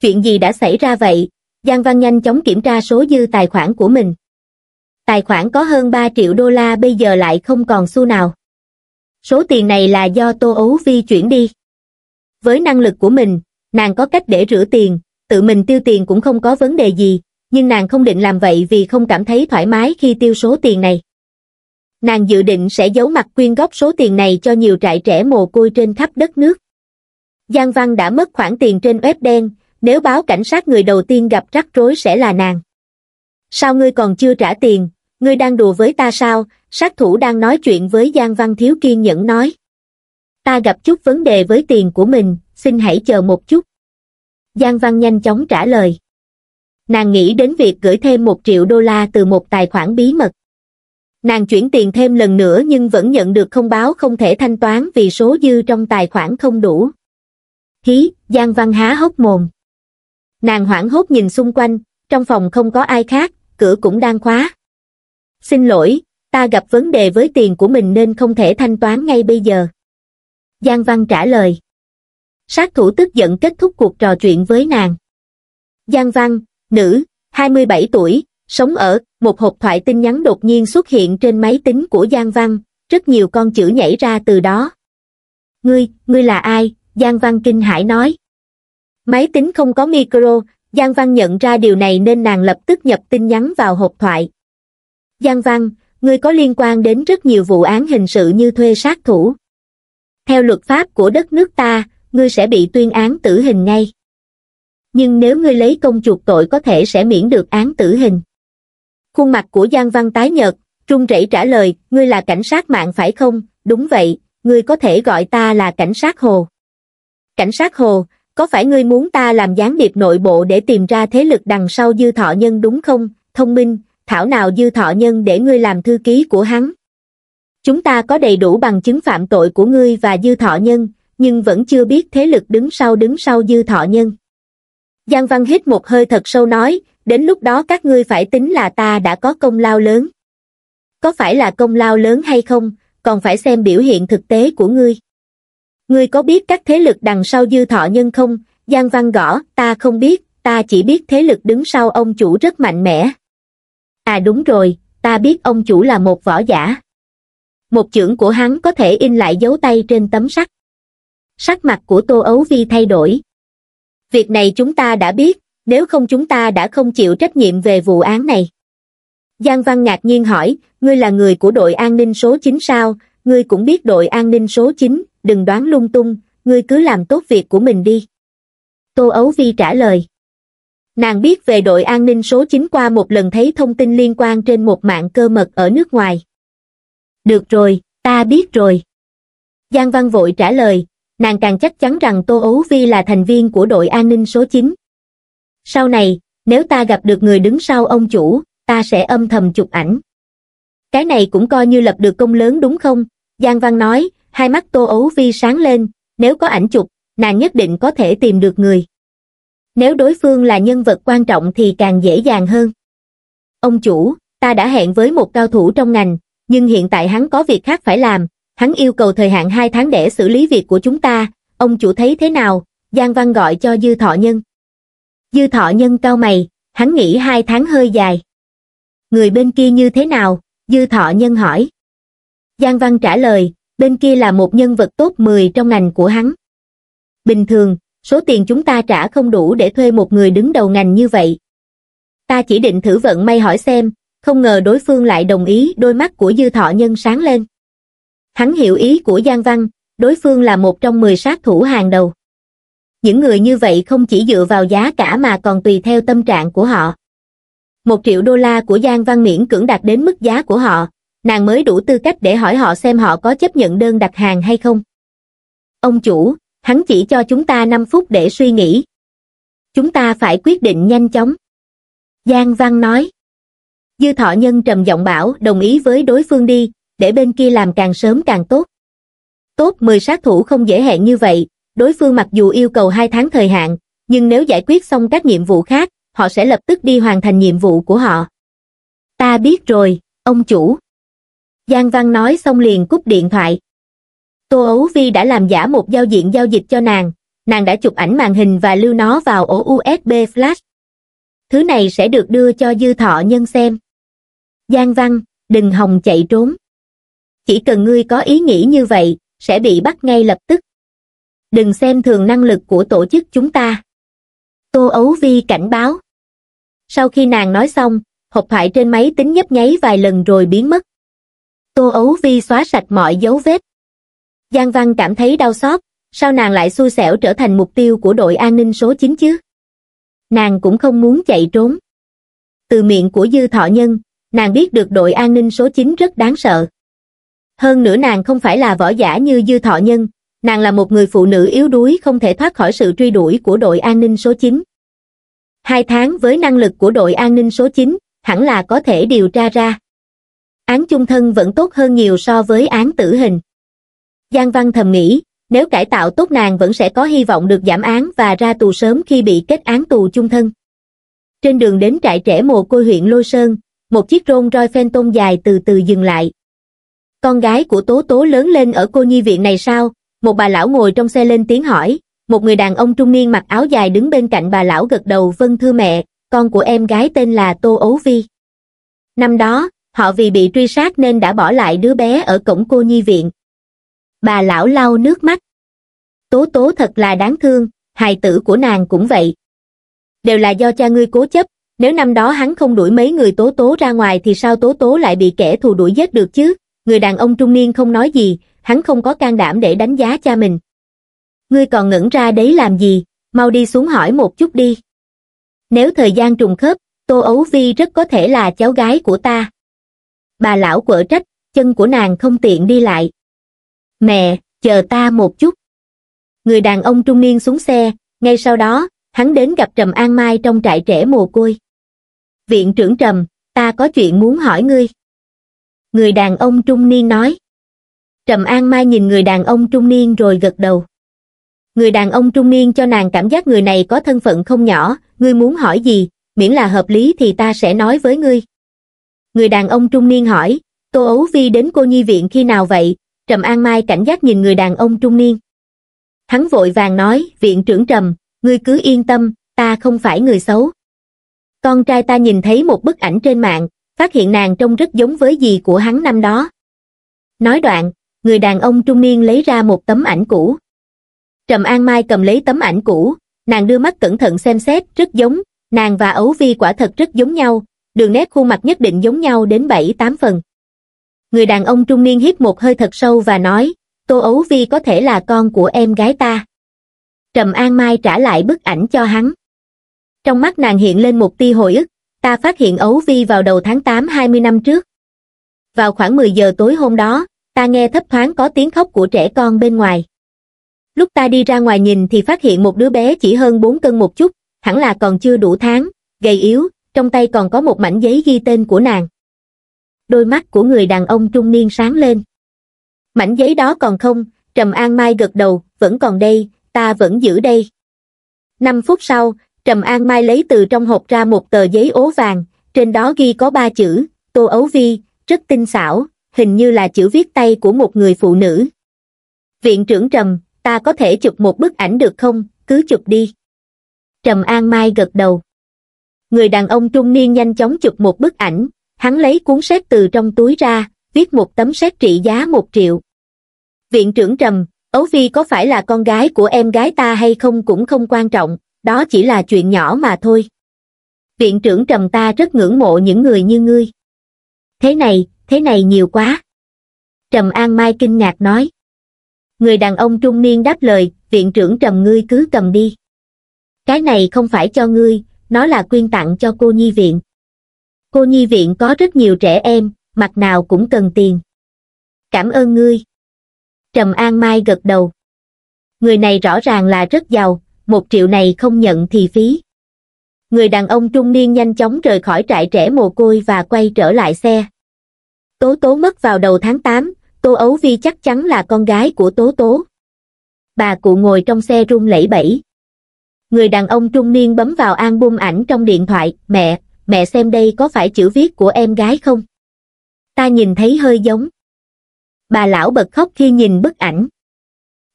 Chuyện gì đã xảy ra vậy? Giang Văn nhanh chóng kiểm tra số dư tài khoản của mình. Tài khoản có hơn 3 triệu đô la bây giờ lại không còn xu nào. Số tiền này là do Tô Ấu Vi chuyển đi. Với năng lực của mình, nàng có cách để rửa tiền, tự mình tiêu tiền cũng không có vấn đề gì, nhưng nàng không định làm vậy vì không cảm thấy thoải mái khi tiêu số tiền này. Nàng dự định sẽ giấu mặt quyên góp số tiền này cho nhiều trại trẻ mồ côi trên khắp đất nước. Giang Văn đã mất khoản tiền trên web đen, nếu báo cảnh sát người đầu tiên gặp rắc rối sẽ là nàng. Sao ngươi còn chưa trả tiền, ngươi đang đùa với ta sao, sát thủ đang nói chuyện với Giang Văn Thiếu kiên nhẫn nói. Ta gặp chút vấn đề với tiền của mình, xin hãy chờ một chút. Giang Văn nhanh chóng trả lời. Nàng nghĩ đến việc gửi thêm một triệu đô la từ một tài khoản bí mật. Nàng chuyển tiền thêm lần nữa nhưng vẫn nhận được thông báo không thể thanh toán vì số dư trong tài khoản không đủ. Hí, Giang Văn há hốc mồm. Nàng hoảng hốt nhìn xung quanh, trong phòng không có ai khác, cửa cũng đang khóa. Xin lỗi, ta gặp vấn đề với tiền của mình nên không thể thanh toán ngay bây giờ. Giang Văn trả lời sát thủ tức giận kết thúc cuộc trò chuyện với nàng. Giang Văn, nữ, 27 tuổi, sống ở, một hộp thoại tin nhắn đột nhiên xuất hiện trên máy tính của Giang Văn, rất nhiều con chữ nhảy ra từ đó. Ngươi, ngươi là ai? Giang Văn kinh hãi nói. Máy tính không có micro, Giang Văn nhận ra điều này nên nàng lập tức nhập tin nhắn vào hộp thoại. Giang Văn, ngươi có liên quan đến rất nhiều vụ án hình sự như thuê sát thủ. Theo luật pháp của đất nước ta, ngươi sẽ bị tuyên án tử hình ngay. Nhưng nếu ngươi lấy công chuộc tội có thể sẽ miễn được án tử hình. Khuôn mặt của Giang Văn tái nhợt, trung rẩy trả lời, ngươi là cảnh sát mạng phải không? Đúng vậy, ngươi có thể gọi ta là cảnh sát Hồ. Cảnh sát Hồ, có phải ngươi muốn ta làm gián điệp nội bộ để tìm ra thế lực đằng sau dư thọ nhân đúng không? Thông minh, thảo nào dư thọ nhân để ngươi làm thư ký của hắn. Chúng ta có đầy đủ bằng chứng phạm tội của ngươi và dư thọ nhân, nhưng vẫn chưa biết thế lực đứng sau đứng sau dư thọ nhân. Giang Văn hít một hơi thật sâu nói, đến lúc đó các ngươi phải tính là ta đã có công lao lớn. Có phải là công lao lớn hay không, còn phải xem biểu hiện thực tế của ngươi. Ngươi có biết các thế lực đằng sau dư thọ nhân không? Giang Văn gõ, ta không biết, ta chỉ biết thế lực đứng sau ông chủ rất mạnh mẽ. À đúng rồi, ta biết ông chủ là một võ giả. Một chưởng của hắn có thể in lại dấu tay trên tấm sắt sắc mặt của tô ấu vi thay đổi việc này chúng ta đã biết nếu không chúng ta đã không chịu trách nhiệm về vụ án này giang văn ngạc nhiên hỏi ngươi là người của đội an ninh số chín sao ngươi cũng biết đội an ninh số chín đừng đoán lung tung ngươi cứ làm tốt việc của mình đi tô ấu vi trả lời nàng biết về đội an ninh số chín qua một lần thấy thông tin liên quan trên một mạng cơ mật ở nước ngoài được rồi ta biết rồi giang văn vội trả lời nàng càng chắc chắn rằng Tô Ấu Vi là thành viên của đội an ninh số 9. Sau này, nếu ta gặp được người đứng sau ông chủ, ta sẽ âm thầm chụp ảnh. Cái này cũng coi như lập được công lớn đúng không? Giang Văn nói, hai mắt Tô Ấu Vi sáng lên, nếu có ảnh chụp, nàng nhất định có thể tìm được người. Nếu đối phương là nhân vật quan trọng thì càng dễ dàng hơn. Ông chủ, ta đã hẹn với một cao thủ trong ngành, nhưng hiện tại hắn có việc khác phải làm, Hắn yêu cầu thời hạn 2 tháng để xử lý việc của chúng ta, ông chủ thấy thế nào? Giang Văn gọi cho Dư Thọ Nhân. Dư Thọ Nhân cao mày, hắn nghĩ 2 tháng hơi dài. Người bên kia như thế nào? Dư Thọ Nhân hỏi. Giang Văn trả lời, bên kia là một nhân vật tốt 10 trong ngành của hắn. Bình thường, số tiền chúng ta trả không đủ để thuê một người đứng đầu ngành như vậy. Ta chỉ định thử vận may hỏi xem, không ngờ đối phương lại đồng ý đôi mắt của Dư Thọ Nhân sáng lên hắn hiểu ý của Giang Văn, đối phương là một trong 10 sát thủ hàng đầu. Những người như vậy không chỉ dựa vào giá cả mà còn tùy theo tâm trạng của họ. Một triệu đô la của Giang Văn Miễn cưỡng đạt đến mức giá của họ, nàng mới đủ tư cách để hỏi họ xem họ có chấp nhận đơn đặt hàng hay không. Ông chủ, hắn chỉ cho chúng ta 5 phút để suy nghĩ. Chúng ta phải quyết định nhanh chóng. Giang Văn nói. Dư Thọ Nhân trầm giọng bảo đồng ý với đối phương đi, để bên kia làm càng sớm càng tốt. Tốt 10 sát thủ không dễ hẹn như vậy, đối phương mặc dù yêu cầu 2 tháng thời hạn, nhưng nếu giải quyết xong các nhiệm vụ khác, họ sẽ lập tức đi hoàn thành nhiệm vụ của họ. Ta biết rồi, ông chủ. Giang Văn nói xong liền cúp điện thoại. Tô Ấu Vi đã làm giả một giao diện giao dịch cho nàng, nàng đã chụp ảnh màn hình và lưu nó vào ổ USB flash. Thứ này sẽ được đưa cho dư thọ nhân xem. Giang Văn, đừng hòng chạy trốn chỉ cần ngươi có ý nghĩ như vậy sẽ bị bắt ngay lập tức đừng xem thường năng lực của tổ chức chúng ta tô ấu vi cảnh báo sau khi nàng nói xong hộp thoại trên máy tính nhấp nháy vài lần rồi biến mất tô ấu vi xóa sạch mọi dấu vết giang văn cảm thấy đau xót sao nàng lại xui xẻo trở thành mục tiêu của đội an ninh số 9 chứ? Nàng cũng không muốn chạy trốn. Từ miệng của Dư Thọ Nhân, nàng biết được đội an ninh số 9 rất đáng sợ. Hơn nữa nàng không phải là võ giả như Dư Thọ Nhân, nàng là một người phụ nữ yếu đuối không thể thoát khỏi sự truy đuổi của đội an ninh số 9. Hai tháng với năng lực của đội an ninh số 9, hẳn là có thể điều tra ra. Án chung thân vẫn tốt hơn nhiều so với án tử hình. Giang Văn thầm nghĩ, nếu cải tạo tốt nàng vẫn sẽ có hy vọng được giảm án và ra tù sớm khi bị kết án tù chung thân. Trên đường đến trại trẻ mồ côi huyện Lôi Sơn, một chiếc rôn roi phen tôn dài từ từ dừng lại, con gái của Tố Tố lớn lên ở cô nhi viện này sao? Một bà lão ngồi trong xe lên tiếng hỏi. Một người đàn ông trung niên mặc áo dài đứng bên cạnh bà lão gật đầu vâng thưa mẹ, con của em gái tên là Tô Ấu Vi. Năm đó, họ vì bị truy sát nên đã bỏ lại đứa bé ở cổng cô nhi viện. Bà lão lau nước mắt. Tố tố thật là đáng thương, hài tử của nàng cũng vậy. Đều là do cha ngươi cố chấp, nếu năm đó hắn không đuổi mấy người tố tố ra ngoài thì sao tố tố lại bị kẻ thù đuổi giết được chứ? người đàn ông trung niên không nói gì, hắn không có can đảm để đánh giá cha mình. Ngươi còn ngẩn ra đấy làm gì, mau đi xuống hỏi một chút đi. Nếu thời gian trùng khớp, Tô Ấu Vi rất có thể là cháu gái của ta. Bà lão quở trách, chân của nàng không tiện đi lại. Mẹ, chờ ta một chút. Người đàn ông trung niên xuống xe, ngay sau đó, hắn đến gặp Trầm An Mai trong trại trẻ mồ côi. Viện trưởng Trầm, ta có chuyện muốn hỏi ngươi người đàn ông trung niên nói trầm an mai nhìn người đàn ông trung niên rồi gật đầu người đàn ông trung niên cho nàng cảm giác người này có thân phận không nhỏ ngươi muốn hỏi gì miễn là hợp lý thì ta sẽ nói với ngươi người đàn ông trung niên hỏi tô ấu vi đến cô nhi viện khi nào vậy trầm an mai cảnh giác nhìn người đàn ông trung niên hắn vội vàng nói viện trưởng trầm ngươi cứ yên tâm ta không phải người xấu con trai ta nhìn thấy một bức ảnh trên mạng phát hiện nàng trông rất giống với gì của hắn năm đó. Nói đoạn, người đàn ông trung niên lấy ra một tấm ảnh cũ. Trầm An Mai cầm lấy tấm ảnh cũ, nàng đưa mắt cẩn thận xem xét, rất giống, nàng và Ấu Vi quả thật rất giống nhau, đường nét khuôn mặt nhất định giống nhau đến 7-8 phần. Người đàn ông trung niên hít một hơi thật sâu và nói, Tô Ấu Vi có thể là con của em gái ta. Trầm An Mai trả lại bức ảnh cho hắn. Trong mắt nàng hiện lên một tia hồi ức, ta phát hiện ấu vi vào đầu tháng 8 20 năm trước. Vào khoảng 10 giờ tối hôm đó, ta nghe thấp thoáng có tiếng khóc của trẻ con bên ngoài. Lúc ta đi ra ngoài nhìn thì phát hiện một đứa bé chỉ hơn 4 cân một chút, hẳn là còn chưa đủ tháng, gầy yếu, trong tay còn có một mảnh giấy ghi tên của nàng. Đôi mắt của người đàn ông trung niên sáng lên. Mảnh giấy đó còn không, Trầm An Mai gật đầu, vẫn còn đây, ta vẫn giữ đây. 5 phút sau, trầm an mai lấy từ trong hộp ra một tờ giấy ố vàng trên đó ghi có ba chữ tô ấu vi rất tinh xảo hình như là chữ viết tay của một người phụ nữ viện trưởng trầm ta có thể chụp một bức ảnh được không cứ chụp đi trầm an mai gật đầu người đàn ông trung niên nhanh chóng chụp một bức ảnh hắn lấy cuốn sách từ trong túi ra viết một tấm xét trị giá một triệu viện trưởng trầm ấu vi có phải là con gái của em gái ta hay không cũng không quan trọng đó chỉ là chuyện nhỏ mà thôi. Viện trưởng trầm ta rất ngưỡng mộ những người như ngươi. Thế này, thế này nhiều quá. Trầm An Mai kinh ngạc nói. Người đàn ông trung niên đáp lời, viện trưởng trầm ngươi cứ cầm đi. Cái này không phải cho ngươi, nó là quyên tặng cho cô nhi viện. Cô nhi viện có rất nhiều trẻ em, mặt nào cũng cần tiền. Cảm ơn ngươi. Trầm An Mai gật đầu. Người này rõ ràng là rất giàu, một triệu này không nhận thì phí. Người đàn ông trung niên nhanh chóng rời khỏi trại trẻ mồ côi và quay trở lại xe. Tố Tố mất vào đầu tháng 8, Tô Ấu Vi chắc chắn là con gái của Tố Tố. Bà cụ ngồi trong xe run lẩy bẩy. Người đàn ông trung niên bấm vào album ảnh trong điện thoại, mẹ, mẹ xem đây có phải chữ viết của em gái không? Ta nhìn thấy hơi giống. Bà lão bật khóc khi nhìn bức ảnh.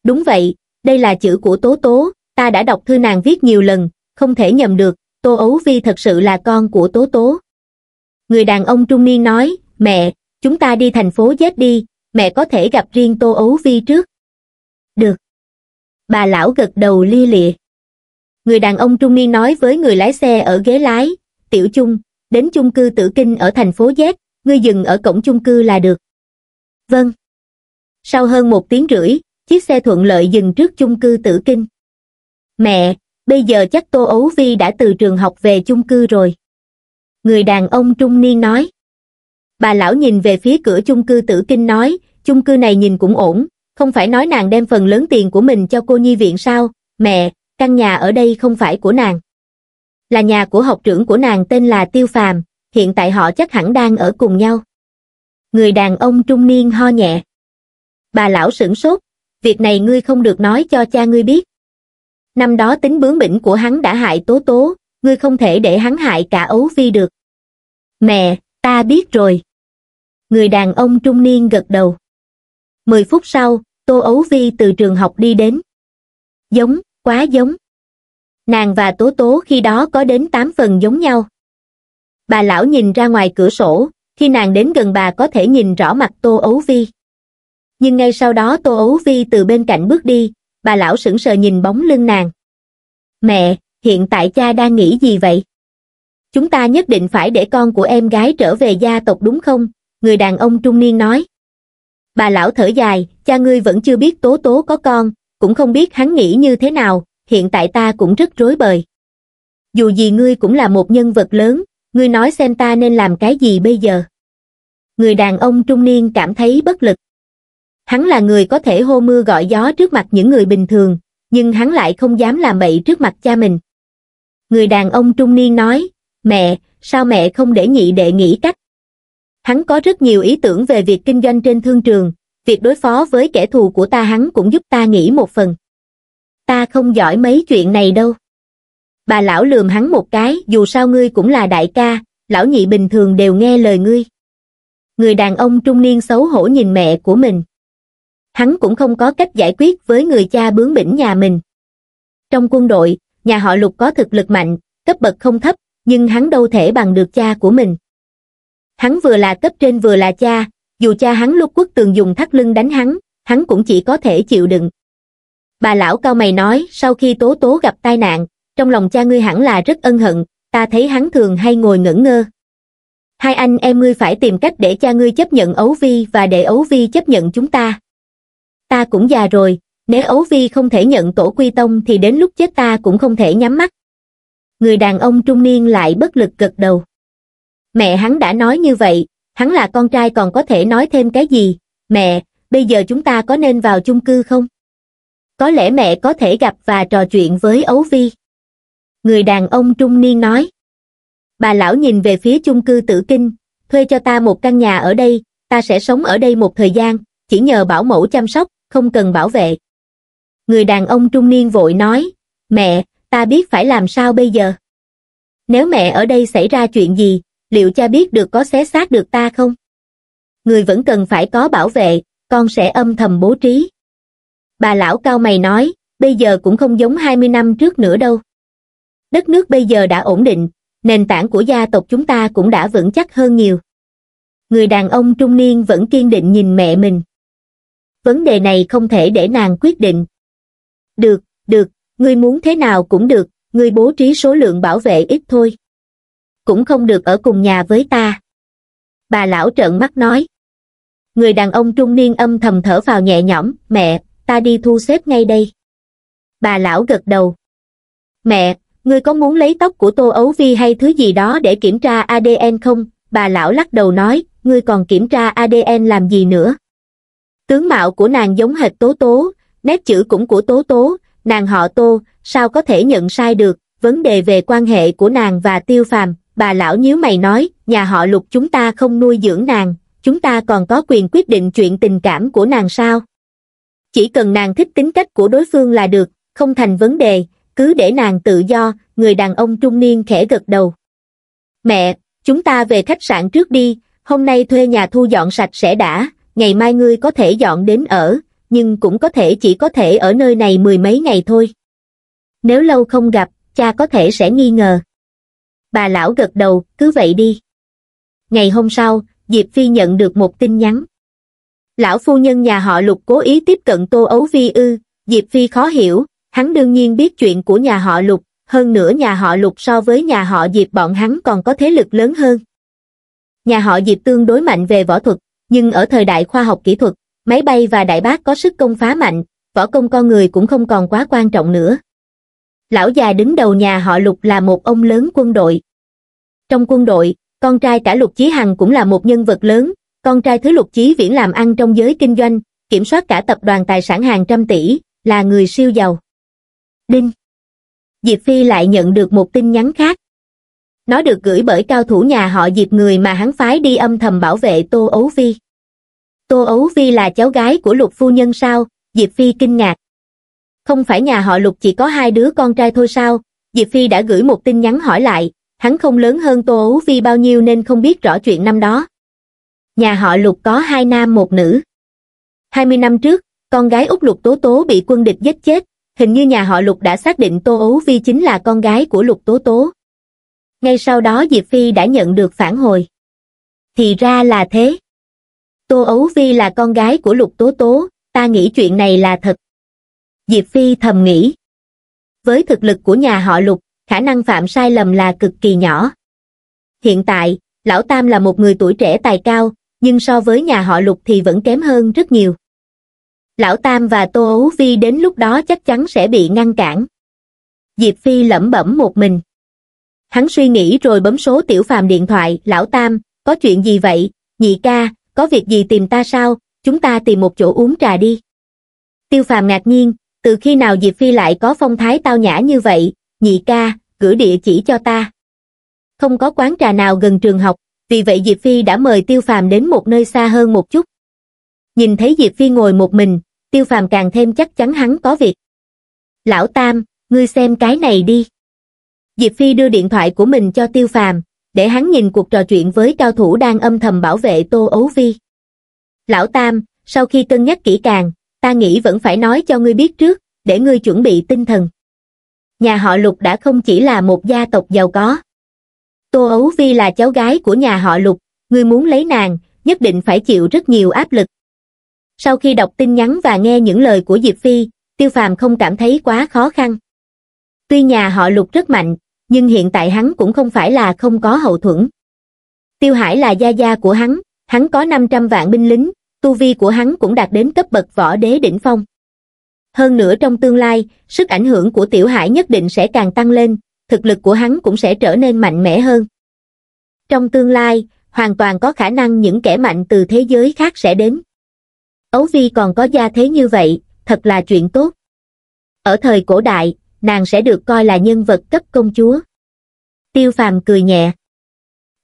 Đúng vậy, đây là chữ của Tố Tố, ta đã đọc thư nàng viết nhiều lần, không thể nhầm được, Tô Ấu Vi thật sự là con của Tố Tố. Người đàn ông trung niên nói, mẹ, chúng ta đi thành phố Z đi, mẹ có thể gặp riêng Tô Ấu Vi trước. Được. Bà lão gật đầu li lịa. Người đàn ông trung niên nói với người lái xe ở ghế lái, tiểu chung, đến chung cư tử kinh ở thành phố Z, ngươi dừng ở cổng chung cư là được. Vâng. Sau hơn một tiếng rưỡi, chiếc xe thuận lợi dừng trước chung cư tử kinh. Mẹ, bây giờ chắc Tô Ấu Vi đã từ trường học về chung cư rồi. Người đàn ông trung niên nói. Bà lão nhìn về phía cửa chung cư tử kinh nói, chung cư này nhìn cũng ổn, không phải nói nàng đem phần lớn tiền của mình cho cô nhi viện sao, mẹ, căn nhà ở đây không phải của nàng. Là nhà của học trưởng của nàng tên là Tiêu Phàm, hiện tại họ chắc hẳn đang ở cùng nhau. Người đàn ông trung niên ho nhẹ. Bà lão sửng sốt, việc này ngươi không được nói cho cha ngươi biết, năm đó tính bướng bỉnh của hắn đã hại tố tố ngươi không thể để hắn hại cả ấu vi được mẹ ta biết rồi người đàn ông trung niên gật đầu mười phút sau tô ấu vi từ trường học đi đến giống quá giống nàng và tố tố khi đó có đến tám phần giống nhau bà lão nhìn ra ngoài cửa sổ khi nàng đến gần bà có thể nhìn rõ mặt tô ấu vi nhưng ngay sau đó tô ấu vi từ bên cạnh bước đi bà lão sững sờ nhìn bóng lưng nàng. Mẹ, hiện tại cha đang nghĩ gì vậy? Chúng ta nhất định phải để con của em gái trở về gia tộc đúng không? Người đàn ông trung niên nói. Bà lão thở dài, cha ngươi vẫn chưa biết tố tố có con, cũng không biết hắn nghĩ như thế nào, hiện tại ta cũng rất rối bời. Dù gì ngươi cũng là một nhân vật lớn, ngươi nói xem ta nên làm cái gì bây giờ? Người đàn ông trung niên cảm thấy bất lực. Hắn là người có thể hô mưa gọi gió trước mặt những người bình thường, nhưng hắn lại không dám làm bậy trước mặt cha mình. Người đàn ông trung niên nói, mẹ, sao mẹ không để nhị đệ nghĩ cách? Hắn có rất nhiều ý tưởng về việc kinh doanh trên thương trường, việc đối phó với kẻ thù của ta hắn cũng giúp ta nghĩ một phần. Ta không giỏi mấy chuyện này đâu. Bà lão lườm hắn một cái, dù sao ngươi cũng là đại ca, lão nhị bình thường đều nghe lời ngươi. Người đàn ông trung niên xấu hổ nhìn mẹ của mình, hắn cũng không có cách giải quyết với người cha bướng bỉnh nhà mình trong quân đội nhà họ lục có thực lực mạnh cấp bậc không thấp nhưng hắn đâu thể bằng được cha của mình hắn vừa là cấp trên vừa là cha dù cha hắn lúc quốc tường dùng thắt lưng đánh hắn hắn cũng chỉ có thể chịu đựng bà lão cao mày nói sau khi tố tố gặp tai nạn trong lòng cha ngươi hẳn là rất ân hận ta thấy hắn thường hay ngồi ngẩn ngơ hai anh em ngươi phải tìm cách để cha ngươi chấp nhận ấu vi và để ấu vi chấp nhận chúng ta ta cũng già rồi, nếu ấu vi không thể nhận tổ quy tông thì đến lúc chết ta cũng không thể nhắm mắt. Người đàn ông trung niên lại bất lực gật đầu. Mẹ hắn đã nói như vậy, hắn là con trai còn có thể nói thêm cái gì, mẹ, bây giờ chúng ta có nên vào chung cư không? Có lẽ mẹ có thể gặp và trò chuyện với ấu vi. Người đàn ông trung niên nói. Bà lão nhìn về phía chung cư tử kinh, thuê cho ta một căn nhà ở đây, ta sẽ sống ở đây một thời gian, chỉ nhờ bảo mẫu chăm sóc, không cần bảo vệ. Người đàn ông trung niên vội nói, mẹ, ta biết phải làm sao bây giờ. Nếu mẹ ở đây xảy ra chuyện gì, liệu cha biết được có xé xác được ta không? Người vẫn cần phải có bảo vệ, con sẽ âm thầm bố trí. Bà lão cao mày nói, bây giờ cũng không giống 20 năm trước nữa đâu. Đất nước bây giờ đã ổn định, nền tảng của gia tộc chúng ta cũng đã vững chắc hơn nhiều. Người đàn ông trung niên vẫn kiên định nhìn mẹ mình vấn đề này không thể để nàng quyết định. Được, được, ngươi muốn thế nào cũng được, ngươi bố trí số lượng bảo vệ ít thôi. Cũng không được ở cùng nhà với ta. Bà lão trợn mắt nói. Người đàn ông trung niên âm thầm thở vào nhẹ nhõm, mẹ, ta đi thu xếp ngay đây. Bà lão gật đầu. Mẹ, ngươi có muốn lấy tóc của Tô Ấu Vi hay thứ gì đó để kiểm tra ADN không? Bà lão lắc đầu nói, ngươi còn kiểm tra ADN làm gì nữa? Tướng mạo của nàng giống hệt Tố Tố, nét chữ cũng của Tố Tố, nàng họ Tô, sao có thể nhận sai được, vấn đề về quan hệ của nàng và Tiêu Phàm, bà lão nhíu mày nói, nhà họ Lục chúng ta không nuôi dưỡng nàng, chúng ta còn có quyền quyết định chuyện tình cảm của nàng sao? Chỉ cần nàng thích tính cách của đối phương là được, không thành vấn đề, cứ để nàng tự do, người đàn ông trung niên khẽ gật đầu. Mẹ, chúng ta về khách sạn trước đi, hôm nay thuê nhà thu dọn sạch sẽ đã, ngày mai ngươi có thể dọn đến ở, nhưng cũng có thể chỉ có thể ở nơi này mười mấy ngày thôi. Nếu lâu không gặp, cha có thể sẽ nghi ngờ. Bà lão gật đầu, cứ vậy đi. Ngày hôm sau, Diệp Phi nhận được một tin nhắn. Lão phu nhân nhà họ lục cố ý tiếp cận Tô Ấu Vi ư, Diệp Phi khó hiểu, hắn đương nhiên biết chuyện của nhà họ lục, hơn nữa nhà họ lục so với nhà họ Diệp bọn hắn còn có thế lực lớn hơn. Nhà họ Diệp tương đối mạnh về võ thuật, nhưng ở thời đại khoa học kỹ thuật, máy bay và đại bác có sức công phá mạnh, võ công con người cũng không còn quá quan trọng nữa. Lão già đứng đầu nhà họ Lục là một ông lớn quân đội. Trong quân đội, con trai cả Lục Chí Hằng cũng là một nhân vật lớn, con trai thứ Lục Chí Viễn làm ăn trong giới kinh doanh, kiểm soát cả tập đoàn tài sản hàng trăm tỷ, là người siêu giàu. Đinh Diệp Phi lại nhận được một tin nhắn khác, nó được gửi bởi cao thủ nhà họ diệp người mà hắn phái đi âm thầm bảo vệ tô ấu vi tô ấu vi là cháu gái của lục phu nhân sao diệp phi kinh ngạc không phải nhà họ lục chỉ có hai đứa con trai thôi sao diệp phi đã gửi một tin nhắn hỏi lại hắn không lớn hơn tô ấu vi bao nhiêu nên không biết rõ chuyện năm đó nhà họ lục có hai nam một nữ hai mươi năm trước con gái út lục tố tố bị quân địch giết chết hình như nhà họ lục đã xác định tô ấu vi chính là con gái của lục tố tố ngay sau đó Diệp Phi đã nhận được phản hồi. Thì ra là thế. Tô Ấu Vi là con gái của Lục Tố Tố, ta nghĩ chuyện này là thật. Diệp Phi thầm nghĩ. Với thực lực của nhà họ Lục, khả năng phạm sai lầm là cực kỳ nhỏ. Hiện tại, Lão Tam là một người tuổi trẻ tài cao, nhưng so với nhà họ Lục thì vẫn kém hơn rất nhiều. Lão Tam và Tô Ấu Vi đến lúc đó chắc chắn sẽ bị ngăn cản. Diệp Phi lẩm bẩm một mình. Hắn suy nghĩ rồi bấm số tiểu phàm điện thoại, lão tam, có chuyện gì vậy, nhị ca, có việc gì tìm ta sao, chúng ta tìm một chỗ uống trà đi. Tiêu phàm ngạc nhiên, từ khi nào Diệp Phi lại có phong thái tao nhã như vậy, nhị ca, gửi địa chỉ cho ta. Không có quán trà nào gần trường học, vì vậy Diệp Phi đã mời Tiêu phàm đến một nơi xa hơn một chút. Nhìn thấy Diệp Phi ngồi một mình, Tiêu phàm càng thêm chắc chắn hắn có việc. Lão Tam, ngươi xem cái này đi. Diệp Phi đưa điện thoại của mình cho Tiêu Phàm, để hắn nhìn cuộc trò chuyện với cao thủ đang âm thầm bảo vệ Tô Ấu Vi. Lão Tam, sau khi cân nhắc kỹ càng, ta nghĩ vẫn phải nói cho ngươi biết trước, để ngươi chuẩn bị tinh thần. Nhà họ Lục đã không chỉ là một gia tộc giàu có. Tô Ấu Vi là cháu gái của nhà họ Lục, ngươi muốn lấy nàng, nhất định phải chịu rất nhiều áp lực. Sau khi đọc tin nhắn và nghe những lời của Diệp Phi, Tiêu Phàm không cảm thấy quá khó khăn. Tuy nhà họ Lục rất mạnh, nhưng hiện tại hắn cũng không phải là không có hậu thuẫn. Tiêu Hải là gia gia của hắn, hắn có 500 vạn binh lính, tu vi của hắn cũng đạt đến cấp bậc võ đế đỉnh phong. Hơn nữa trong tương lai, sức ảnh hưởng của Tiểu Hải nhất định sẽ càng tăng lên, thực lực của hắn cũng sẽ trở nên mạnh mẽ hơn. Trong tương lai, hoàn toàn có khả năng những kẻ mạnh từ thế giới khác sẽ đến. Ấu Vi còn có gia thế như vậy, thật là chuyện tốt. Ở thời cổ đại, nàng sẽ được coi là nhân vật cấp công chúa. Tiêu phàm cười nhẹ.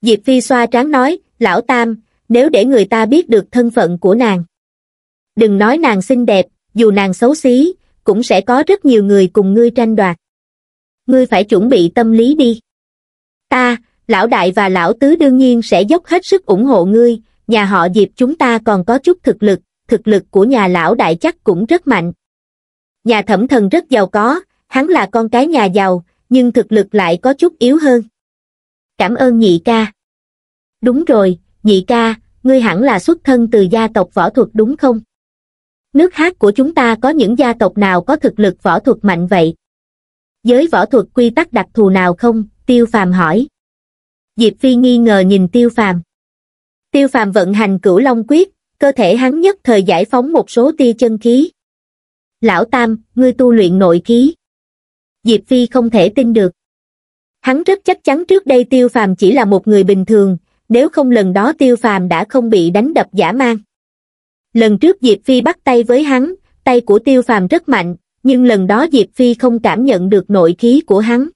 Diệp Phi xoa trán nói, lão tam, nếu để người ta biết được thân phận của nàng. Đừng nói nàng xinh đẹp, dù nàng xấu xí, cũng sẽ có rất nhiều người cùng ngươi tranh đoạt. Ngươi phải chuẩn bị tâm lý đi. Ta, lão đại và lão tứ đương nhiên sẽ dốc hết sức ủng hộ ngươi, nhà họ Diệp chúng ta còn có chút thực lực, thực lực của nhà lão đại chắc cũng rất mạnh. Nhà thẩm thần rất giàu có, hắn là con cái nhà giàu, nhưng thực lực lại có chút yếu hơn. Cảm ơn nhị ca. Đúng rồi, nhị ca, ngươi hẳn là xuất thân từ gia tộc võ thuật đúng không? Nước hát của chúng ta có những gia tộc nào có thực lực võ thuật mạnh vậy? Giới võ thuật quy tắc đặc thù nào không? Tiêu Phàm hỏi. Diệp Phi nghi ngờ nhìn Tiêu Phàm. Tiêu Phàm vận hành cửu long quyết, cơ thể hắn nhất thời giải phóng một số tia chân khí. Lão Tam, ngươi tu luyện nội khí. Diệp Phi không thể tin được. Hắn rất chắc chắn trước đây Tiêu Phàm chỉ là một người bình thường, nếu không lần đó Tiêu Phàm đã không bị đánh đập giả mang. Lần trước Diệp Phi bắt tay với hắn, tay của Tiêu Phàm rất mạnh, nhưng lần đó Diệp Phi không cảm nhận được nội khí của hắn.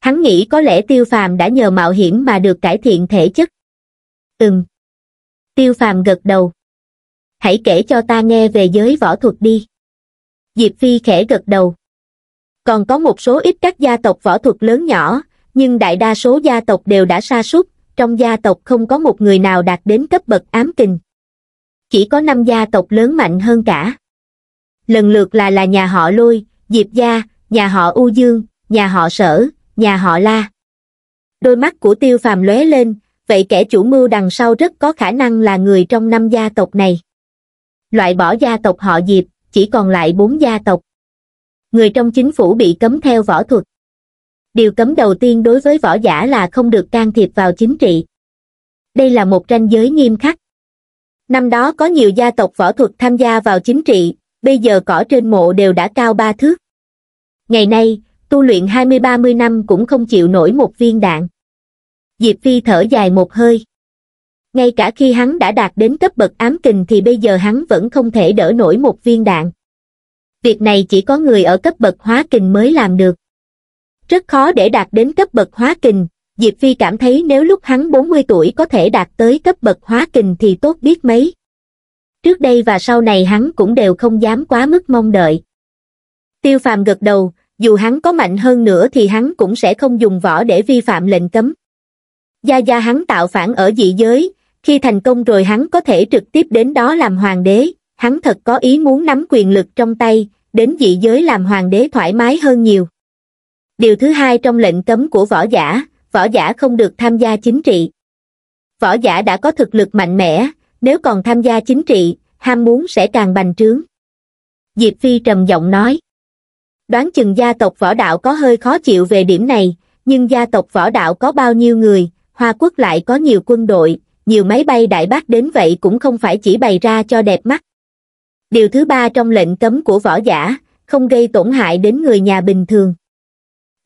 Hắn nghĩ có lẽ Tiêu Phàm đã nhờ mạo hiểm mà được cải thiện thể chất. Ừm. Tiêu Phàm gật đầu. Hãy kể cho ta nghe về giới võ thuật đi. Diệp Phi khẽ gật đầu còn có một số ít các gia tộc võ thuật lớn nhỏ nhưng đại đa số gia tộc đều đã sa sút trong gia tộc không có một người nào đạt đến cấp bậc ám kình chỉ có năm gia tộc lớn mạnh hơn cả lần lượt là là nhà họ lôi diệp gia nhà họ u dương nhà họ sở nhà họ la đôi mắt của tiêu phàm lóe lên vậy kẻ chủ mưu đằng sau rất có khả năng là người trong năm gia tộc này loại bỏ gia tộc họ diệp chỉ còn lại bốn gia tộc người trong chính phủ bị cấm theo võ thuật điều cấm đầu tiên đối với võ giả là không được can thiệp vào chính trị đây là một ranh giới nghiêm khắc năm đó có nhiều gia tộc võ thuật tham gia vào chính trị bây giờ cỏ trên mộ đều đã cao ba thước ngày nay tu luyện hai mươi ba mươi năm cũng không chịu nổi một viên đạn diệp phi thở dài một hơi ngay cả khi hắn đã đạt đến cấp bậc ám kình thì bây giờ hắn vẫn không thể đỡ nổi một viên đạn việc này chỉ có người ở cấp bậc hóa kình mới làm được rất khó để đạt đến cấp bậc hóa kình diệp phi cảm thấy nếu lúc hắn bốn mươi tuổi có thể đạt tới cấp bậc hóa kình thì tốt biết mấy trước đây và sau này hắn cũng đều không dám quá mức mong đợi tiêu phàm gật đầu dù hắn có mạnh hơn nữa thì hắn cũng sẽ không dùng võ để vi phạm lệnh cấm gia gia hắn tạo phản ở dị giới khi thành công rồi hắn có thể trực tiếp đến đó làm hoàng đế hắn thật có ý muốn nắm quyền lực trong tay đến dị giới làm hoàng đế thoải mái hơn nhiều điều thứ hai trong lệnh cấm của võ giả võ giả không được tham gia chính trị võ giả đã có thực lực mạnh mẽ nếu còn tham gia chính trị ham muốn sẽ càng bành trướng diệp phi trầm giọng nói đoán chừng gia tộc võ đạo có hơi khó chịu về điểm này nhưng gia tộc võ đạo có bao nhiêu người hoa quốc lại có nhiều quân đội nhiều máy bay đại bác đến vậy cũng không phải chỉ bày ra cho đẹp mắt điều thứ ba trong lệnh cấm của võ giả không gây tổn hại đến người nhà bình thường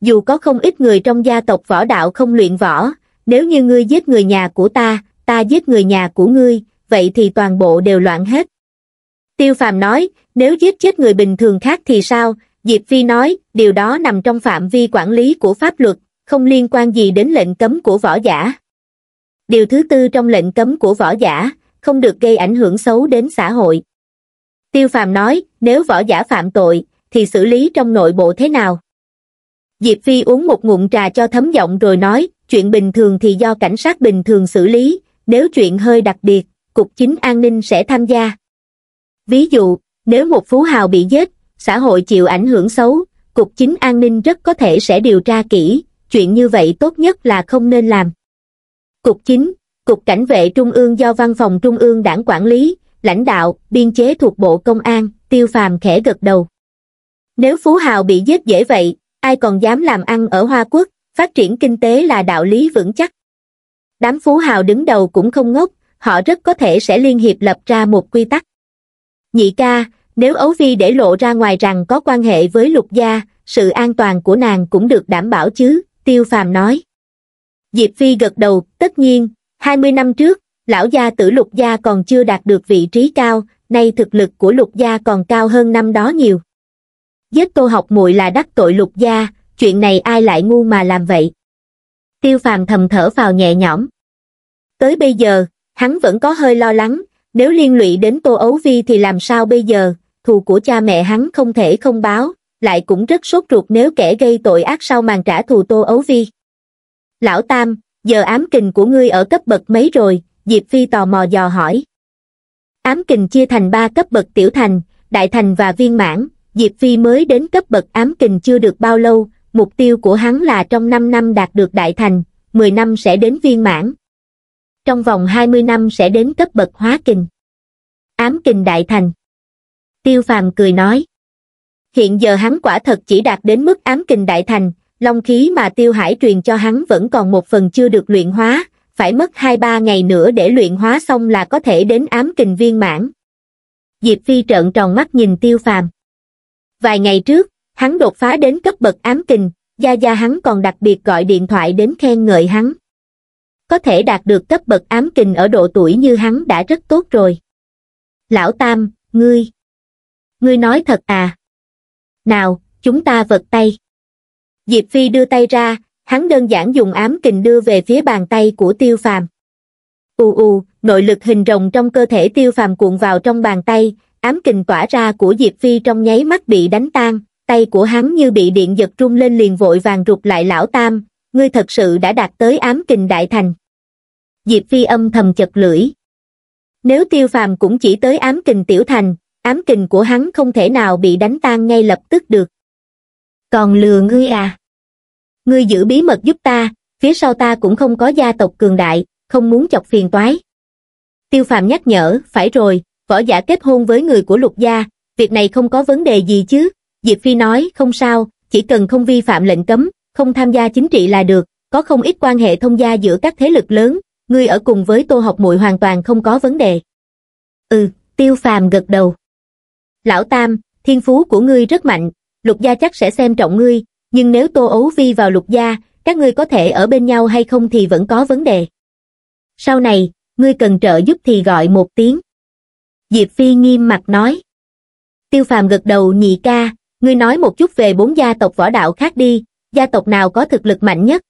dù có không ít người trong gia tộc võ đạo không luyện võ nếu như ngươi giết người nhà của ta ta giết người nhà của ngươi vậy thì toàn bộ đều loạn hết tiêu phàm nói nếu giết chết người bình thường khác thì sao diệp phi nói điều đó nằm trong phạm vi quản lý của pháp luật không liên quan gì đến lệnh cấm của võ giả điều thứ tư trong lệnh cấm của võ giả không được gây ảnh hưởng xấu đến xã hội Tiêu Phàm nói, nếu võ giả phạm tội, thì xử lý trong nội bộ thế nào? Diệp Phi uống một ngụm trà cho thấm giọng rồi nói, chuyện bình thường thì do cảnh sát bình thường xử lý, nếu chuyện hơi đặc biệt, Cục Chính An ninh sẽ tham gia. Ví dụ, nếu một phú hào bị giết, xã hội chịu ảnh hưởng xấu, Cục Chính An ninh rất có thể sẽ điều tra kỹ, chuyện như vậy tốt nhất là không nên làm. Cục Chính, Cục Cảnh vệ Trung ương do Văn phòng Trung ương đảng quản lý, lãnh đạo, biên chế thuộc Bộ Công an, Tiêu Phàm khẽ gật đầu. Nếu Phú Hào bị giết dễ vậy, ai còn dám làm ăn ở Hoa Quốc, phát triển kinh tế là đạo lý vững chắc. Đám Phú Hào đứng đầu cũng không ngốc, họ rất có thể sẽ liên hiệp lập ra một quy tắc. Nhị ca, nếu Ấu Vi để lộ ra ngoài rằng có quan hệ với lục gia, sự an toàn của nàng cũng được đảm bảo chứ, Tiêu Phàm nói. Diệp Phi gật đầu, tất nhiên, 20 năm trước, lão gia tử lục gia còn chưa đạt được vị trí cao nay thực lực của lục gia còn cao hơn năm đó nhiều giết tô học muội là đắc tội lục gia chuyện này ai lại ngu mà làm vậy tiêu phàm thầm thở vào nhẹ nhõm tới bây giờ hắn vẫn có hơi lo lắng nếu liên lụy đến tô ấu vi thì làm sao bây giờ thù của cha mẹ hắn không thể không báo lại cũng rất sốt ruột nếu kẻ gây tội ác sau màn trả thù tô ấu vi lão tam giờ ám kình của ngươi ở cấp bậc mấy rồi Diệp Phi tò mò dò hỏi. Ám kình chia thành ba cấp bậc tiểu thành, đại thành và viên mãn, Diệp Phi mới đến cấp bậc ám kình chưa được bao lâu, mục tiêu của hắn là trong 5 năm đạt được đại thành, 10 năm sẽ đến viên mãn. Trong vòng 20 năm sẽ đến cấp bậc hóa kình. Ám kình đại thành. Tiêu Phàm cười nói. Hiện giờ hắn quả thật chỉ đạt đến mức ám kình đại thành, long khí mà Tiêu Hải truyền cho hắn vẫn còn một phần chưa được luyện hóa, phải mất 2-3 ngày nữa để luyện hóa xong là có thể đến ám kình viên mãn. Diệp Phi trợn tròn mắt nhìn tiêu phàm. Vài ngày trước, hắn đột phá đến cấp bậc ám kình, Gia Gia hắn còn đặc biệt gọi điện thoại đến khen ngợi hắn. Có thể đạt được cấp bậc ám kình ở độ tuổi như hắn đã rất tốt rồi. Lão Tam, ngươi. Ngươi nói thật à? Nào, chúng ta vật tay. Diệp Phi đưa tay ra, hắn đơn giản dùng ám kình đưa về phía bàn tay của tiêu phàm. u u nội lực hình rồng trong cơ thể tiêu phàm cuộn vào trong bàn tay, ám kình tỏa ra của Diệp Phi trong nháy mắt bị đánh tan, tay của hắn như bị điện giật rung lên liền vội vàng rụt lại lão tam, ngươi thật sự đã đạt tới ám kình đại thành. Diệp Phi âm thầm chật lưỡi. Nếu tiêu phàm cũng chỉ tới ám kình tiểu thành, ám kình của hắn không thể nào bị đánh tan ngay lập tức được. Còn lừa ngươi à? ngươi giữ bí mật giúp ta, phía sau ta cũng không có gia tộc cường đại, không muốn chọc phiền toái. Tiêu phàm nhắc nhở, phải rồi, võ giả kết hôn với người của lục gia, việc này không có vấn đề gì chứ. Diệp Phi nói, không sao, chỉ cần không vi phạm lệnh cấm, không tham gia chính trị là được, có không ít quan hệ thông gia giữa các thế lực lớn, ngươi ở cùng với tô học muội hoàn toàn không có vấn đề. Ừ, tiêu phàm gật đầu. Lão Tam, thiên phú của ngươi rất mạnh, lục gia chắc sẽ xem trọng ngươi, nhưng nếu tô ấu vi vào lục gia các ngươi có thể ở bên nhau hay không thì vẫn có vấn đề sau này ngươi cần trợ giúp thì gọi một tiếng diệp phi nghiêm mặt nói tiêu phàm gật đầu nhị ca ngươi nói một chút về bốn gia tộc võ đạo khác đi gia tộc nào có thực lực mạnh nhất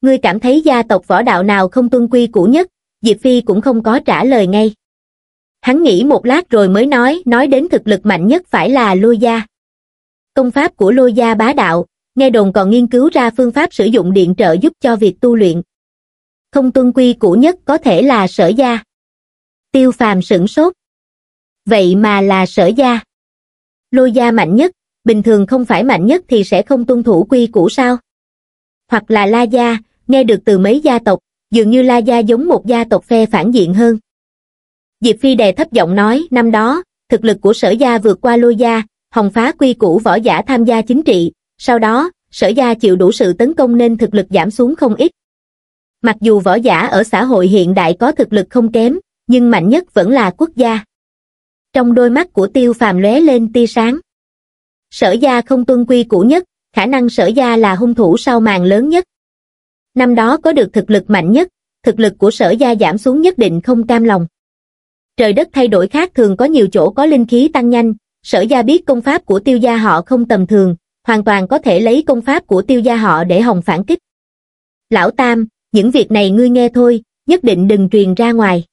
ngươi cảm thấy gia tộc võ đạo nào không tuân quy cũ nhất diệp phi cũng không có trả lời ngay hắn nghĩ một lát rồi mới nói nói đến thực lực mạnh nhất phải là lôi gia công pháp của lôi gia bá đạo, nghe đồn còn nghiên cứu ra phương pháp sử dụng điện trợ giúp cho việc tu luyện. Không tuân quy cũ nhất có thể là sở gia. Tiêu phàm sửng sốt. Vậy mà là sở gia. Lôi gia mạnh nhất, bình thường không phải mạnh nhất thì sẽ không tuân thủ quy cũ sao? Hoặc là la gia, nghe được từ mấy gia tộc, dường như la gia giống một gia tộc phe phản diện hơn. Diệp Phi đề thấp giọng nói, năm đó, thực lực của sở gia vượt qua lôi gia, Hồng phá quy củ võ giả tham gia chính trị, sau đó, sở gia chịu đủ sự tấn công nên thực lực giảm xuống không ít. Mặc dù võ giả ở xã hội hiện đại có thực lực không kém, nhưng mạnh nhất vẫn là quốc gia. Trong đôi mắt của tiêu phàm lóe lên tia sáng. Sở gia không tuân quy củ nhất, khả năng sở gia là hung thủ sau màn lớn nhất. Năm đó có được thực lực mạnh nhất, thực lực của sở gia giảm xuống nhất định không cam lòng. Trời đất thay đổi khác thường có nhiều chỗ có linh khí tăng nhanh, sở gia biết công pháp của tiêu gia họ không tầm thường, hoàn toàn có thể lấy công pháp của tiêu gia họ để hồng phản kích. Lão Tam, những việc này ngươi nghe thôi, nhất định đừng truyền ra ngoài.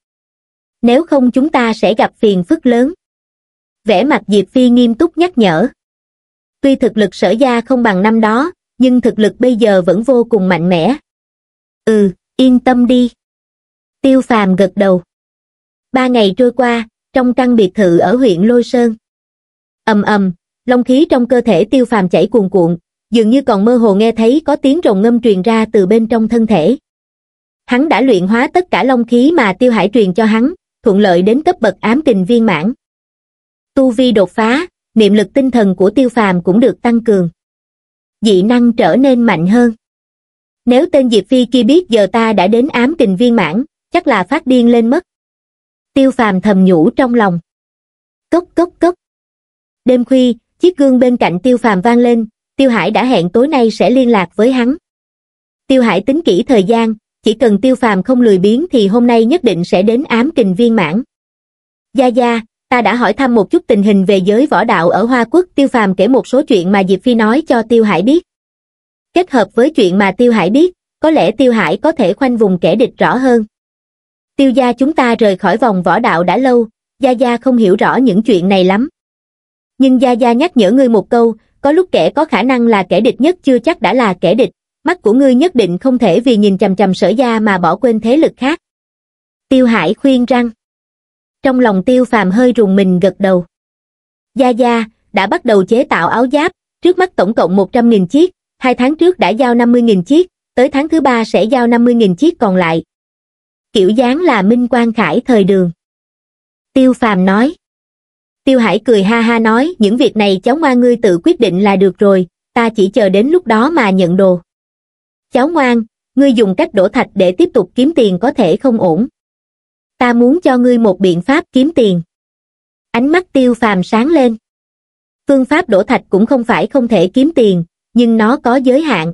Nếu không chúng ta sẽ gặp phiền phức lớn. Vẻ mặt Diệp Phi nghiêm túc nhắc nhở. Tuy thực lực sở gia không bằng năm đó, nhưng thực lực bây giờ vẫn vô cùng mạnh mẽ. Ừ, yên tâm đi. Tiêu phàm gật đầu. Ba ngày trôi qua, trong căn biệt thự ở huyện Lôi Sơn ầm ầm long khí trong cơ thể tiêu phàm chảy cuồn cuộn dường như còn mơ hồ nghe thấy có tiếng rồng ngâm truyền ra từ bên trong thân thể hắn đã luyện hóa tất cả long khí mà tiêu hải truyền cho hắn thuận lợi đến cấp bậc ám kình viên mãn tu vi đột phá niệm lực tinh thần của tiêu phàm cũng được tăng cường dị năng trở nên mạnh hơn nếu tên diệp phi kia biết giờ ta đã đến ám kình viên mãn chắc là phát điên lên mất tiêu phàm thầm nhủ trong lòng cốc cốc cốc Đêm khuya, chiếc gương bên cạnh Tiêu Phàm vang lên, Tiêu Hải đã hẹn tối nay sẽ liên lạc với hắn. Tiêu Hải tính kỹ thời gian, chỉ cần Tiêu Phàm không lười biến thì hôm nay nhất định sẽ đến ám kình viên mãn. Gia Gia, ta đã hỏi thăm một chút tình hình về giới võ đạo ở Hoa Quốc Tiêu Phàm kể một số chuyện mà Diệp Phi nói cho Tiêu Hải biết. Kết hợp với chuyện mà Tiêu Hải biết, có lẽ Tiêu Hải có thể khoanh vùng kẻ địch rõ hơn. Tiêu gia chúng ta rời khỏi vòng võ đạo đã lâu, Gia Gia không hiểu rõ những chuyện này lắm nhưng gia gia nhắc nhở ngươi một câu có lúc kẻ có khả năng là kẻ địch nhất chưa chắc đã là kẻ địch mắt của ngươi nhất định không thể vì nhìn chầm chầm sở gia mà bỏ quên thế lực khác tiêu hải khuyên răng trong lòng tiêu phàm hơi rùng mình gật đầu gia gia đã bắt đầu chế tạo áo giáp trước mắt tổng cộng một trăm nghìn chiếc hai tháng trước đã giao năm mươi nghìn chiếc tới tháng thứ ba sẽ giao năm mươi nghìn chiếc còn lại kiểu dáng là minh quang khải thời đường tiêu phàm nói tiêu hải cười ha ha nói những việc này cháu ngoan ngươi tự quyết định là được rồi ta chỉ chờ đến lúc đó mà nhận đồ cháu ngoan ngươi dùng cách đổ thạch để tiếp tục kiếm tiền có thể không ổn ta muốn cho ngươi một biện pháp kiếm tiền ánh mắt tiêu phàm sáng lên phương pháp đổ thạch cũng không phải không thể kiếm tiền nhưng nó có giới hạn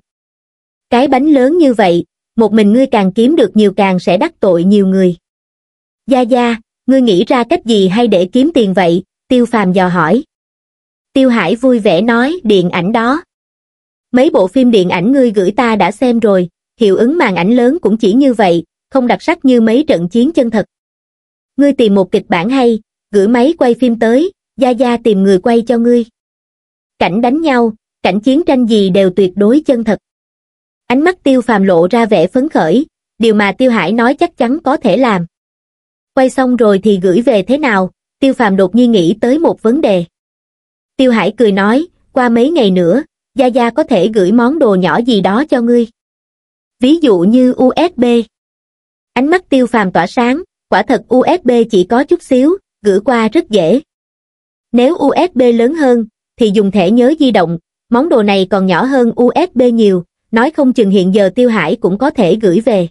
cái bánh lớn như vậy một mình ngươi càng kiếm được nhiều càng sẽ đắc tội nhiều người gia gia ngươi nghĩ ra cách gì hay để kiếm tiền vậy Tiêu Phàm dò hỏi. Tiêu Hải vui vẻ nói điện ảnh đó. Mấy bộ phim điện ảnh ngươi gửi ta đã xem rồi, hiệu ứng màn ảnh lớn cũng chỉ như vậy, không đặc sắc như mấy trận chiến chân thật. Ngươi tìm một kịch bản hay, gửi máy quay phim tới, Gia Gia tìm người quay cho ngươi. Cảnh đánh nhau, cảnh chiến tranh gì đều tuyệt đối chân thật. Ánh mắt tiêu phàm lộ ra vẻ phấn khởi, điều mà tiêu hải nói chắc chắn có thể làm. Quay xong rồi thì gửi về thế nào, Tiêu Phàm đột nhiên nghĩ tới một vấn đề. Tiêu Hải cười nói, qua mấy ngày nữa, Gia Gia có thể gửi món đồ nhỏ gì đó cho ngươi. Ví dụ như USB. Ánh mắt Tiêu Phàm tỏa sáng, quả thật USB chỉ có chút xíu, gửi qua rất dễ. Nếu USB lớn hơn, thì dùng thẻ nhớ di động, món đồ này còn nhỏ hơn USB nhiều, nói không chừng hiện giờ Tiêu Hải cũng có thể gửi về.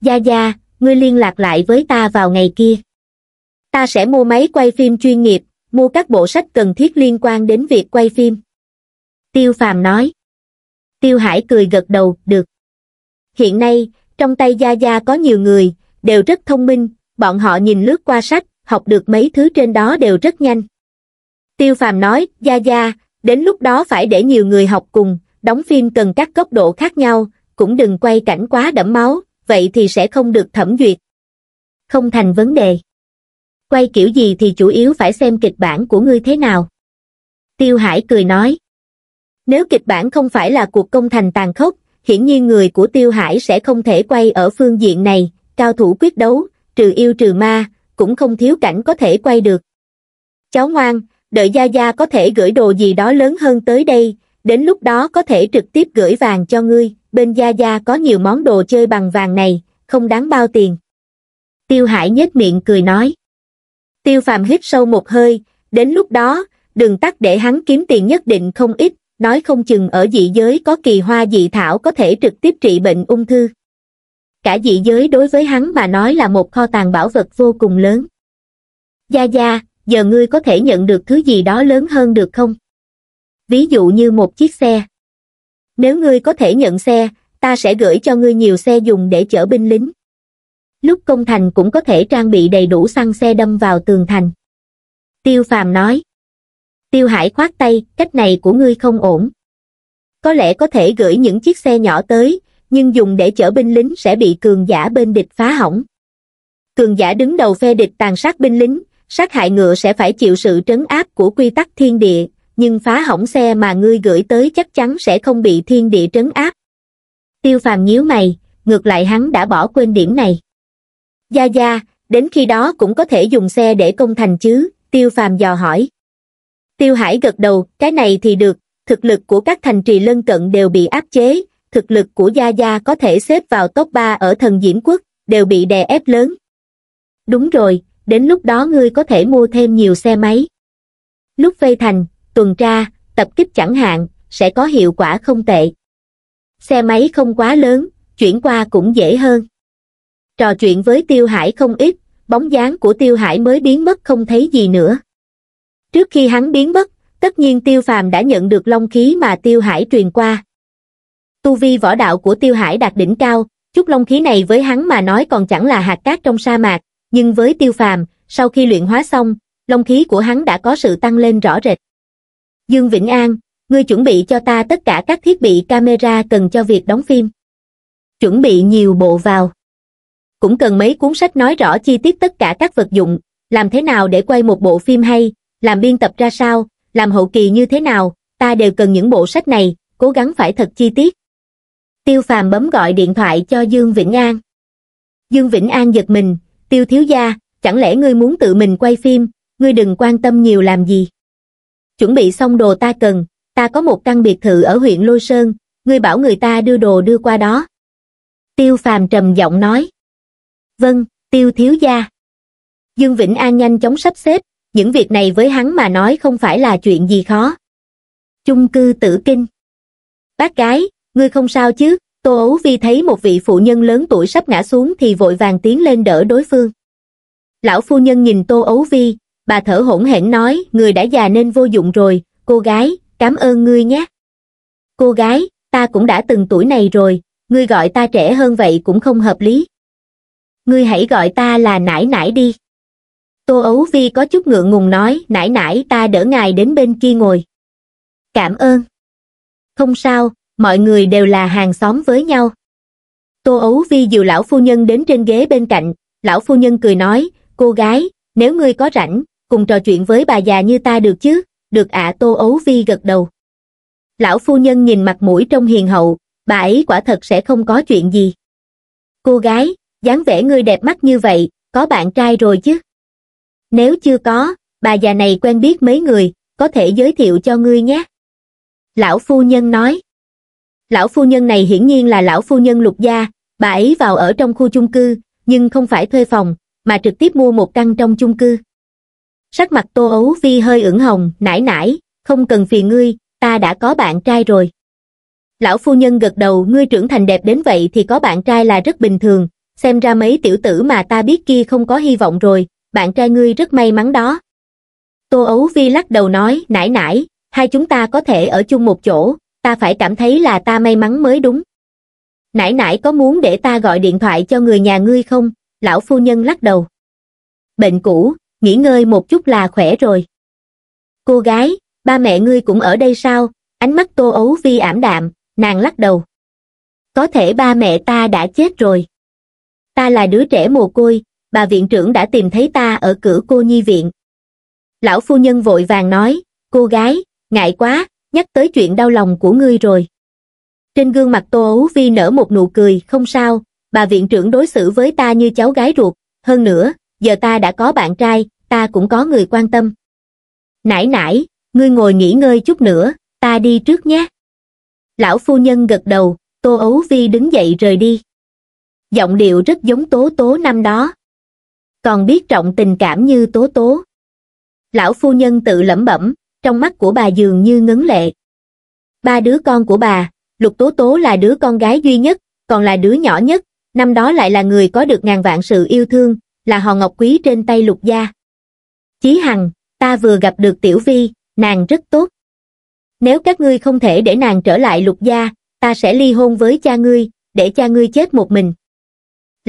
Gia Gia, ngươi liên lạc lại với ta vào ngày kia. Ta sẽ mua máy quay phim chuyên nghiệp, mua các bộ sách cần thiết liên quan đến việc quay phim. Tiêu Phàm nói. Tiêu Hải cười gật đầu, được. Hiện nay, trong tay Gia Gia có nhiều người, đều rất thông minh, bọn họ nhìn lướt qua sách, học được mấy thứ trên đó đều rất nhanh. Tiêu Phàm nói, Gia Gia, đến lúc đó phải để nhiều người học cùng, đóng phim cần các góc độ khác nhau, cũng đừng quay cảnh quá đẫm máu, vậy thì sẽ không được thẩm duyệt. Không thành vấn đề quay kiểu gì thì chủ yếu phải xem kịch bản của ngươi thế nào tiêu hải cười nói nếu kịch bản không phải là cuộc công thành tàn khốc hiển nhiên người của tiêu hải sẽ không thể quay ở phương diện này cao thủ quyết đấu trừ yêu trừ ma cũng không thiếu cảnh có thể quay được cháu ngoan đợi gia gia có thể gửi đồ gì đó lớn hơn tới đây đến lúc đó có thể trực tiếp gửi vàng cho ngươi bên gia gia có nhiều món đồ chơi bằng vàng này không đáng bao tiền tiêu hải nhếch miệng cười nói Tiêu phàm hít sâu một hơi, đến lúc đó, đường tắt để hắn kiếm tiền nhất định không ít, nói không chừng ở dị giới có kỳ hoa dị thảo có thể trực tiếp trị bệnh ung thư. Cả dị giới đối với hắn mà nói là một kho tàng bảo vật vô cùng lớn. Gia Gia, giờ ngươi có thể nhận được thứ gì đó lớn hơn được không? Ví dụ như một chiếc xe. Nếu ngươi có thể nhận xe, ta sẽ gửi cho ngươi nhiều xe dùng để chở binh lính lúc công thành cũng có thể trang bị đầy đủ xăng xe đâm vào tường thành. Tiêu Phàm nói. Tiêu Hải khoát tay, cách này của ngươi không ổn. Có lẽ có thể gửi những chiếc xe nhỏ tới, nhưng dùng để chở binh lính sẽ bị cường giả bên địch phá hỏng. Cường giả đứng đầu phe địch tàn sát binh lính, sát hại ngựa sẽ phải chịu sự trấn áp của quy tắc thiên địa, nhưng phá hỏng xe mà ngươi gửi tới chắc chắn sẽ không bị thiên địa trấn áp. Tiêu phàm nhíu mày, ngược lại hắn đã bỏ quên điểm này. Gia Gia, đến khi đó cũng có thể dùng xe để công thành chứ, Tiêu Phàm dò hỏi. Tiêu Hải gật đầu, cái này thì được, thực lực của các thành trì lân cận đều bị áp chế, thực lực của Gia Gia có thể xếp vào top 3 ở thần diễm quốc, đều bị đè ép lớn. Đúng rồi, đến lúc đó ngươi có thể mua thêm nhiều xe máy. Lúc vây thành, tuần tra, tập kích chẳng hạn, sẽ có hiệu quả không tệ. Xe máy không quá lớn, chuyển qua cũng dễ hơn trò chuyện với tiêu hải không ít bóng dáng của tiêu hải mới biến mất không thấy gì nữa trước khi hắn biến mất tất nhiên tiêu phàm đã nhận được long khí mà tiêu hải truyền qua tu vi võ đạo của tiêu hải đạt đỉnh cao chút long khí này với hắn mà nói còn chẳng là hạt cát trong sa mạc nhưng với tiêu phàm sau khi luyện hóa xong long khí của hắn đã có sự tăng lên rõ rệt dương vĩnh an ngươi chuẩn bị cho ta tất cả các thiết bị camera cần cho việc đóng phim chuẩn bị nhiều bộ vào cũng cần mấy cuốn sách nói rõ chi tiết tất cả các vật dụng, làm thế nào để quay một bộ phim hay, làm biên tập ra sao, làm hậu kỳ như thế nào, ta đều cần những bộ sách này, cố gắng phải thật chi tiết. Tiêu Phàm bấm gọi điện thoại cho Dương Vĩnh An. Dương Vĩnh An giật mình, Tiêu Thiếu Gia, chẳng lẽ ngươi muốn tự mình quay phim, ngươi đừng quan tâm nhiều làm gì. Chuẩn bị xong đồ ta cần, ta có một căn biệt thự ở huyện Lôi Sơn, ngươi bảo người ta đưa đồ đưa qua đó. Tiêu Phàm trầm giọng nói vâng tiêu thiếu gia dương vĩnh an nhanh chóng sắp xếp những việc này với hắn mà nói không phải là chuyện gì khó chung cư tử kinh bác gái ngươi không sao chứ tô ấu vi thấy một vị phụ nhân lớn tuổi sắp ngã xuống thì vội vàng tiến lên đỡ đối phương lão phu nhân nhìn tô ấu vi bà thở hổn hển nói người đã già nên vô dụng rồi cô gái cảm ơn ngươi nhé cô gái ta cũng đã từng tuổi này rồi ngươi gọi ta trẻ hơn vậy cũng không hợp lý ngươi hãy gọi ta là nải nải đi tô ấu vi có chút ngượng ngùng nói nải nải ta đỡ ngài đến bên kia ngồi cảm ơn không sao mọi người đều là hàng xóm với nhau tô ấu vi dìu lão phu nhân đến trên ghế bên cạnh lão phu nhân cười nói cô gái nếu ngươi có rảnh cùng trò chuyện với bà già như ta được chứ được ạ tô ấu vi gật đầu lão phu nhân nhìn mặt mũi trong hiền hậu bà ấy quả thật sẽ không có chuyện gì cô gái dáng vẻ ngươi đẹp mắt như vậy, có bạn trai rồi chứ? Nếu chưa có, bà già này quen biết mấy người, có thể giới thiệu cho ngươi nhé. Lão phu nhân nói. Lão phu nhân này hiển nhiên là lão phu nhân lục gia, bà ấy vào ở trong khu chung cư, nhưng không phải thuê phòng, mà trực tiếp mua một căn trong chung cư. Sắc mặt Tô Ấu Vi hơi ửng hồng, nải nải, không cần phiền ngươi, ta đã có bạn trai rồi. Lão phu nhân gật đầu, ngươi trưởng thành đẹp đến vậy thì có bạn trai là rất bình thường, xem ra mấy tiểu tử mà ta biết kia không có hy vọng rồi, bạn trai ngươi rất may mắn đó. Tô Ấu Vi lắc đầu nói, nãy nãy, hai chúng ta có thể ở chung một chỗ, ta phải cảm thấy là ta may mắn mới đúng. Nãy nãy có muốn để ta gọi điện thoại cho người nhà ngươi không? Lão phu nhân lắc đầu. Bệnh cũ, nghỉ ngơi một chút là khỏe rồi. Cô gái, ba mẹ ngươi cũng ở đây sao? Ánh mắt Tô Ấu Vi ảm đạm, nàng lắc đầu. Có thể ba mẹ ta đã chết rồi ta là đứa trẻ mồ côi, bà viện trưởng đã tìm thấy ta ở cửa cô nhi viện. Lão phu nhân vội vàng nói, cô gái, ngại quá, nhắc tới chuyện đau lòng của ngươi rồi. Trên gương mặt Tô Ấu Vi nở một nụ cười, không sao, bà viện trưởng đối xử với ta như cháu gái ruột, hơn nữa, giờ ta đã có bạn trai, ta cũng có người quan tâm. Nãy nãy, ngươi ngồi nghỉ ngơi chút nữa, ta đi trước nhé. Lão phu nhân gật đầu, Tô Ấu Vi đứng dậy rời đi giọng điệu rất giống tố tố năm đó. Còn biết trọng tình cảm như tố tố. Lão phu nhân tự lẩm bẩm, trong mắt của bà dường như ngấn lệ. Ba đứa con của bà, Lục Tố Tố là đứa con gái duy nhất, còn là đứa nhỏ nhất, năm đó lại là người có được ngàn vạn sự yêu thương, là hòn ngọc quý trên tay Lục Gia. Chí Hằng, ta vừa gặp được Tiểu Vi, nàng rất tốt. Nếu các ngươi không thể để nàng trở lại Lục Gia, ta sẽ ly hôn với cha ngươi, để cha ngươi chết một mình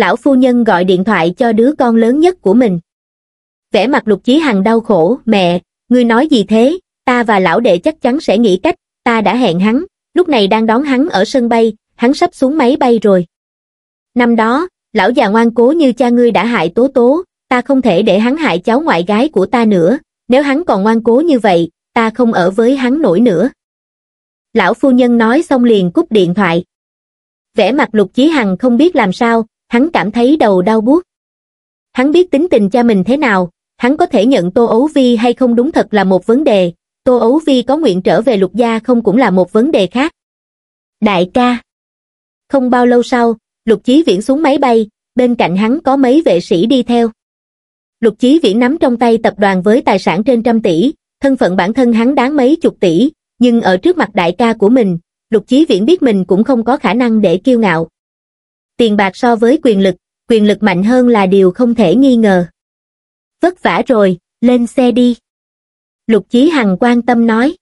lão phu nhân gọi điện thoại cho đứa con lớn nhất của mình. Vẻ mặt lục chí hằng đau khổ, mẹ, ngươi nói gì thế, ta và lão đệ chắc chắn sẽ nghĩ cách, ta đã hẹn hắn, lúc này đang đón hắn ở sân bay, hắn sắp xuống máy bay rồi. Năm đó, lão già ngoan cố như cha ngươi đã hại tố tố, ta không thể để hắn hại cháu ngoại gái của ta nữa, nếu hắn còn ngoan cố như vậy, ta không ở với hắn nổi nữa. Lão phu nhân nói xong liền cúp điện thoại. Vẻ mặt lục chí hằng không biết làm sao, hắn cảm thấy đầu đau buốt hắn biết tính tình cha mình thế nào hắn có thể nhận tô ấu vi hay không đúng thật là một vấn đề tô ấu vi có nguyện trở về lục gia không cũng là một vấn đề khác đại ca không bao lâu sau lục chí viễn xuống máy bay bên cạnh hắn có mấy vệ sĩ đi theo lục chí viễn nắm trong tay tập đoàn với tài sản trên trăm tỷ thân phận bản thân hắn đáng mấy chục tỷ nhưng ở trước mặt đại ca của mình lục chí viễn biết mình cũng không có khả năng để kiêu ngạo tiền bạc so với quyền lực, quyền lực mạnh hơn là điều không thể nghi ngờ. Vất vả rồi, lên xe đi. Lục Chí Hằng quan tâm nói.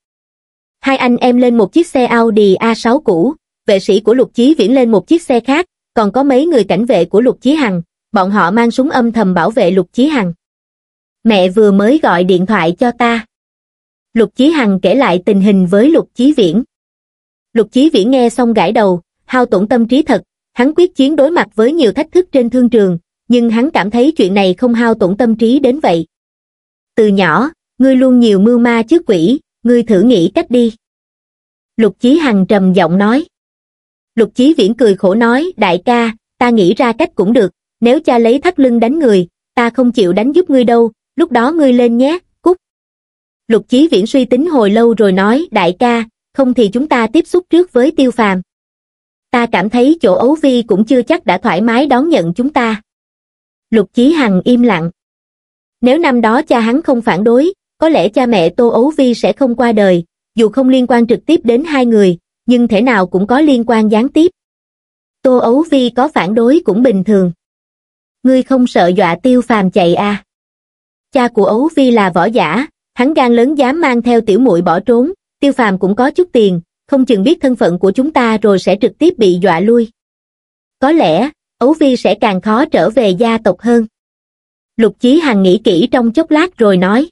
Hai anh em lên một chiếc xe Audi A6 cũ, vệ sĩ của Lục Chí Viễn lên một chiếc xe khác, còn có mấy người cảnh vệ của Lục Chí Hằng, bọn họ mang súng âm thầm bảo vệ Lục Chí Hằng. Mẹ vừa mới gọi điện thoại cho ta. Lục Chí Hằng kể lại tình hình với Lục Chí Viễn. Lục Chí Viễn nghe xong gãi đầu, hao tổn tâm trí thật, hắn quyết chiến đối mặt với nhiều thách thức trên thương trường, nhưng hắn cảm thấy chuyện này không hao tổn tâm trí đến vậy. Từ nhỏ, ngươi luôn nhiều mưu ma trước quỷ, ngươi thử nghĩ cách đi. Lục Chí Hằng trầm giọng nói. Lục Chí Viễn cười khổ nói, đại ca, ta nghĩ ra cách cũng được, nếu cha lấy thắt lưng đánh người, ta không chịu đánh giúp ngươi đâu, lúc đó ngươi lên nhé, cút. Lục Chí Viễn suy tính hồi lâu rồi nói, đại ca, không thì chúng ta tiếp xúc trước với tiêu phàm ta cảm thấy chỗ ấu vi cũng chưa chắc đã thoải mái đón nhận chúng ta. Lục Chí Hằng im lặng. Nếu năm đó cha hắn không phản đối, có lẽ cha mẹ Tô Ấu Vi sẽ không qua đời, dù không liên quan trực tiếp đến hai người, nhưng thể nào cũng có liên quan gián tiếp. Tô Ấu Vi có phản đối cũng bình thường. Ngươi không sợ dọa tiêu phàm chạy à? Cha của Ấu Vi là võ giả, hắn gan lớn dám mang theo tiểu muội bỏ trốn, tiêu phàm cũng có chút tiền, không chừng biết thân phận của chúng ta rồi sẽ trực tiếp bị dọa lui. Có lẽ, Ấu Vi sẽ càng khó trở về gia tộc hơn. Lục Chí Hằng nghĩ kỹ trong chốc lát rồi nói.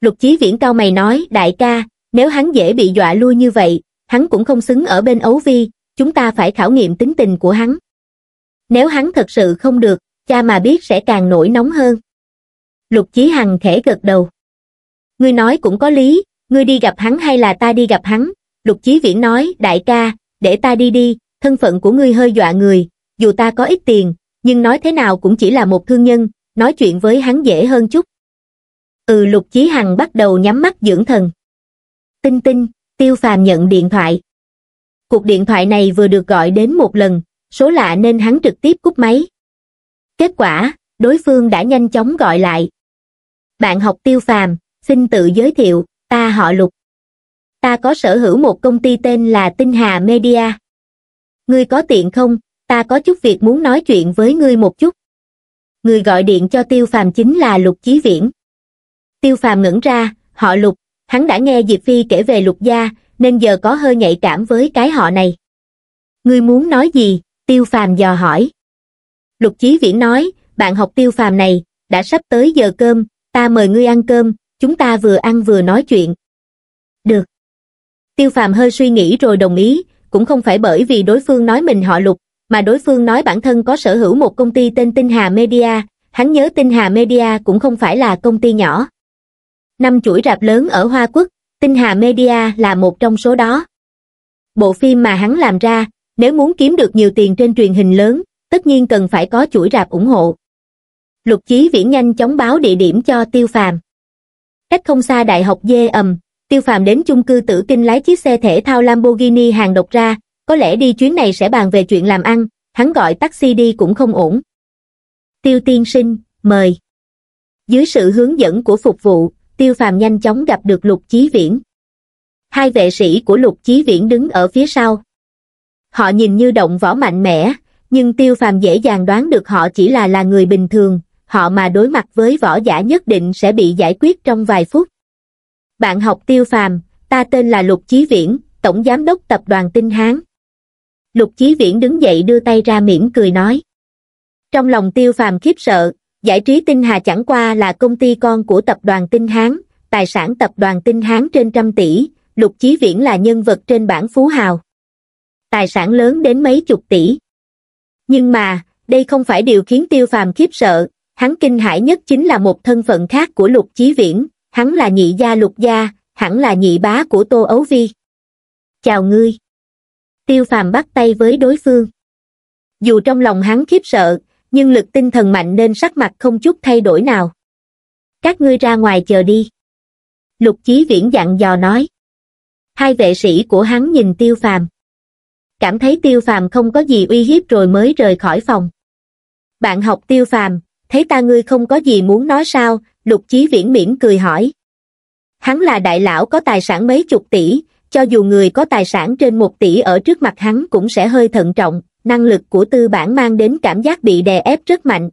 Lục Chí Viễn cao mày nói, đại ca, nếu hắn dễ bị dọa lui như vậy, hắn cũng không xứng ở bên Ấu Vi, chúng ta phải khảo nghiệm tính tình của hắn. Nếu hắn thật sự không được, cha mà biết sẽ càng nổi nóng hơn. Lục Chí Hằng khẽ gật đầu. Ngươi nói cũng có lý, ngươi đi gặp hắn hay là ta đi gặp hắn, Lục Chí Viễn nói, đại ca, để ta đi đi, thân phận của ngươi hơi dọa người, dù ta có ít tiền, nhưng nói thế nào cũng chỉ là một thương nhân, nói chuyện với hắn dễ hơn chút. Ừ Lục Chí Hằng bắt đầu nhắm mắt dưỡng thần. Tinh tinh, Tiêu Phàm nhận điện thoại. Cuộc điện thoại này vừa được gọi đến một lần, số lạ nên hắn trực tiếp cúp máy. Kết quả, đối phương đã nhanh chóng gọi lại. Bạn học Tiêu Phàm, xin tự giới thiệu, ta họ Lục ta có sở hữu một công ty tên là Tinh Hà Media. Ngươi có tiện không, ta có chút việc muốn nói chuyện với ngươi một chút. Người gọi điện cho Tiêu Phàm chính là Lục Chí Viễn. Tiêu Phàm ngẩn ra, họ Lục, hắn đã nghe Diệp Phi kể về Lục gia, nên giờ có hơi nhạy cảm với cái họ này. Ngươi muốn nói gì? Tiêu Phàm dò hỏi. Lục Chí Viễn nói, bạn học Tiêu Phàm này, đã sắp tới giờ cơm, ta mời ngươi ăn cơm, chúng ta vừa ăn vừa nói chuyện, Tiêu phàm hơi suy nghĩ rồi đồng ý, cũng không phải bởi vì đối phương nói mình họ lục, mà đối phương nói bản thân có sở hữu một công ty tên Tinh Hà Media, hắn nhớ Tinh Hà Media cũng không phải là công ty nhỏ. Năm chuỗi rạp lớn ở Hoa Quốc, Tinh Hà Media là một trong số đó. Bộ phim mà hắn làm ra, nếu muốn kiếm được nhiều tiền trên truyền hình lớn, tất nhiên cần phải có chuỗi rạp ủng hộ. Lục Chí Viễn nhanh chóng báo địa điểm cho Tiêu Phàm. Cách không xa Đại học Dê ầm, tiêu phàm đến chung cư tử kinh lái chiếc xe thể thao Lamborghini hàng độc ra, có lẽ đi chuyến này sẽ bàn về chuyện làm ăn, hắn gọi taxi đi cũng không ổn. Tiêu tiên sinh, mời. Dưới sự hướng dẫn của phục vụ, tiêu phàm nhanh chóng gặp được lục chí viễn. Hai vệ sĩ của lục chí viễn đứng ở phía sau. Họ nhìn như động võ mạnh mẽ, nhưng tiêu phàm dễ dàng đoán được họ chỉ là là người bình thường, họ mà đối mặt với võ giả nhất định sẽ bị giải quyết trong vài phút bạn học tiêu phàm, ta tên là Lục Chí Viễn, Tổng Giám đốc Tập đoàn Tinh Hán. Lục Chí Viễn đứng dậy đưa tay ra mỉm cười nói. Trong lòng tiêu phàm khiếp sợ, giải trí Tinh Hà chẳng qua là công ty con của Tập đoàn Tinh Hán, tài sản Tập đoàn Tinh Hán trên trăm tỷ, Lục Chí Viễn là nhân vật trên bảng phú hào. Tài sản lớn đến mấy chục tỷ. Nhưng mà, đây không phải điều khiến tiêu phàm khiếp sợ, hắn kinh hãi nhất chính là một thân phận khác của Lục Chí Viễn, hắn là nhị gia lục gia hẳn là nhị bá của tô ấu vi chào ngươi tiêu phàm bắt tay với đối phương dù trong lòng hắn khiếp sợ nhưng lực tinh thần mạnh nên sắc mặt không chút thay đổi nào các ngươi ra ngoài chờ đi lục chí viễn dặn dò nói hai vệ sĩ của hắn nhìn tiêu phàm cảm thấy tiêu phàm không có gì uy hiếp rồi mới rời khỏi phòng bạn học tiêu phàm thấy ta ngươi không có gì muốn nói sao lục chí viễn miễn cười hỏi hắn là đại lão có tài sản mấy chục tỷ cho dù người có tài sản trên một tỷ ở trước mặt hắn cũng sẽ hơi thận trọng năng lực của tư bản mang đến cảm giác bị đè ép rất mạnh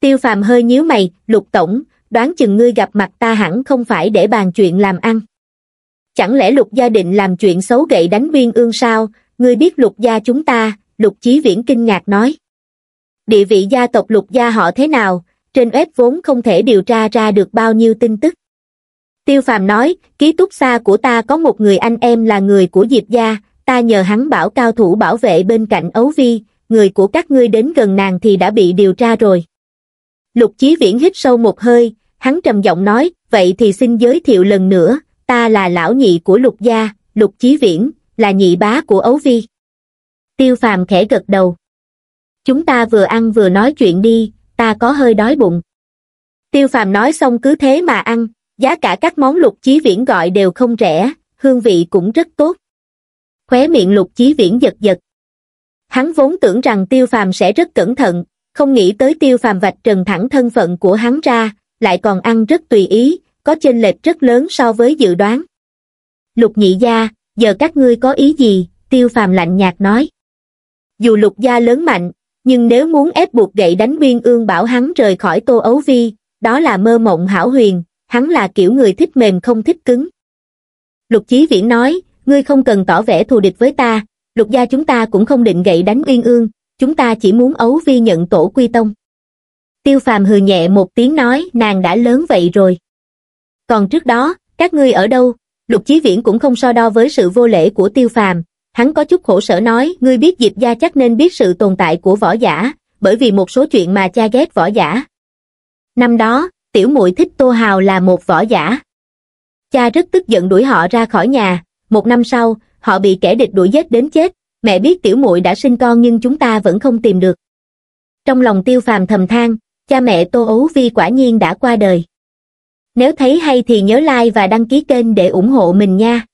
tiêu phàm hơi nhíu mày lục tổng đoán chừng ngươi gặp mặt ta hẳn không phải để bàn chuyện làm ăn chẳng lẽ lục gia định làm chuyện xấu gậy đánh viên ương sao ngươi biết lục gia chúng ta lục chí viễn kinh ngạc nói địa vị gia tộc lục gia họ thế nào trên web vốn không thể điều tra ra được bao nhiêu tin tức. Tiêu Phàm nói, ký túc xa của ta có một người anh em là người của Diệp gia, ta nhờ hắn bảo cao thủ bảo vệ bên cạnh Ấu Vi, người của các ngươi đến gần nàng thì đã bị điều tra rồi. Lục Chí Viễn hít sâu một hơi, hắn trầm giọng nói, vậy thì xin giới thiệu lần nữa, ta là lão nhị của Lục gia, Lục Chí Viễn, là nhị bá của Ấu Vi. Tiêu Phàm khẽ gật đầu. Chúng ta vừa ăn vừa nói chuyện đi, ta có hơi đói bụng tiêu phàm nói xong cứ thế mà ăn giá cả các món lục chí viễn gọi đều không rẻ hương vị cũng rất tốt khóe miệng lục chí viễn giật giật hắn vốn tưởng rằng tiêu phàm sẽ rất cẩn thận không nghĩ tới tiêu phàm vạch trần thẳng thân phận của hắn ra lại còn ăn rất tùy ý có chênh lệch rất lớn so với dự đoán lục nhị gia giờ các ngươi có ý gì tiêu phàm lạnh nhạt nói dù lục gia lớn mạnh nhưng nếu muốn ép buộc gậy đánh biên ương bảo hắn rời khỏi tô ấu vi, đó là mơ mộng hảo huyền, hắn là kiểu người thích mềm không thích cứng. Lục Chí Viễn nói, ngươi không cần tỏ vẻ thù địch với ta, lục gia chúng ta cũng không định gậy đánh uyên ương, chúng ta chỉ muốn ấu vi nhận tổ quy tông. Tiêu phàm hừ nhẹ một tiếng nói nàng đã lớn vậy rồi. Còn trước đó, các ngươi ở đâu, lục chí viễn cũng không so đo với sự vô lễ của tiêu phàm, hắn có chút khổ sở nói, ngươi biết Diệp gia chắc nên biết sự tồn tại của võ giả, bởi vì một số chuyện mà cha ghét võ giả. Năm đó, tiểu muội thích Tô Hào là một võ giả. Cha rất tức giận đuổi họ ra khỏi nhà, một năm sau, họ bị kẻ địch đuổi giết đến chết, mẹ biết tiểu muội đã sinh con nhưng chúng ta vẫn không tìm được. Trong lòng tiêu phàm thầm than, cha mẹ Tô Ấu Vi quả nhiên đã qua đời. Nếu thấy hay thì nhớ like và đăng ký kênh để ủng hộ mình nha.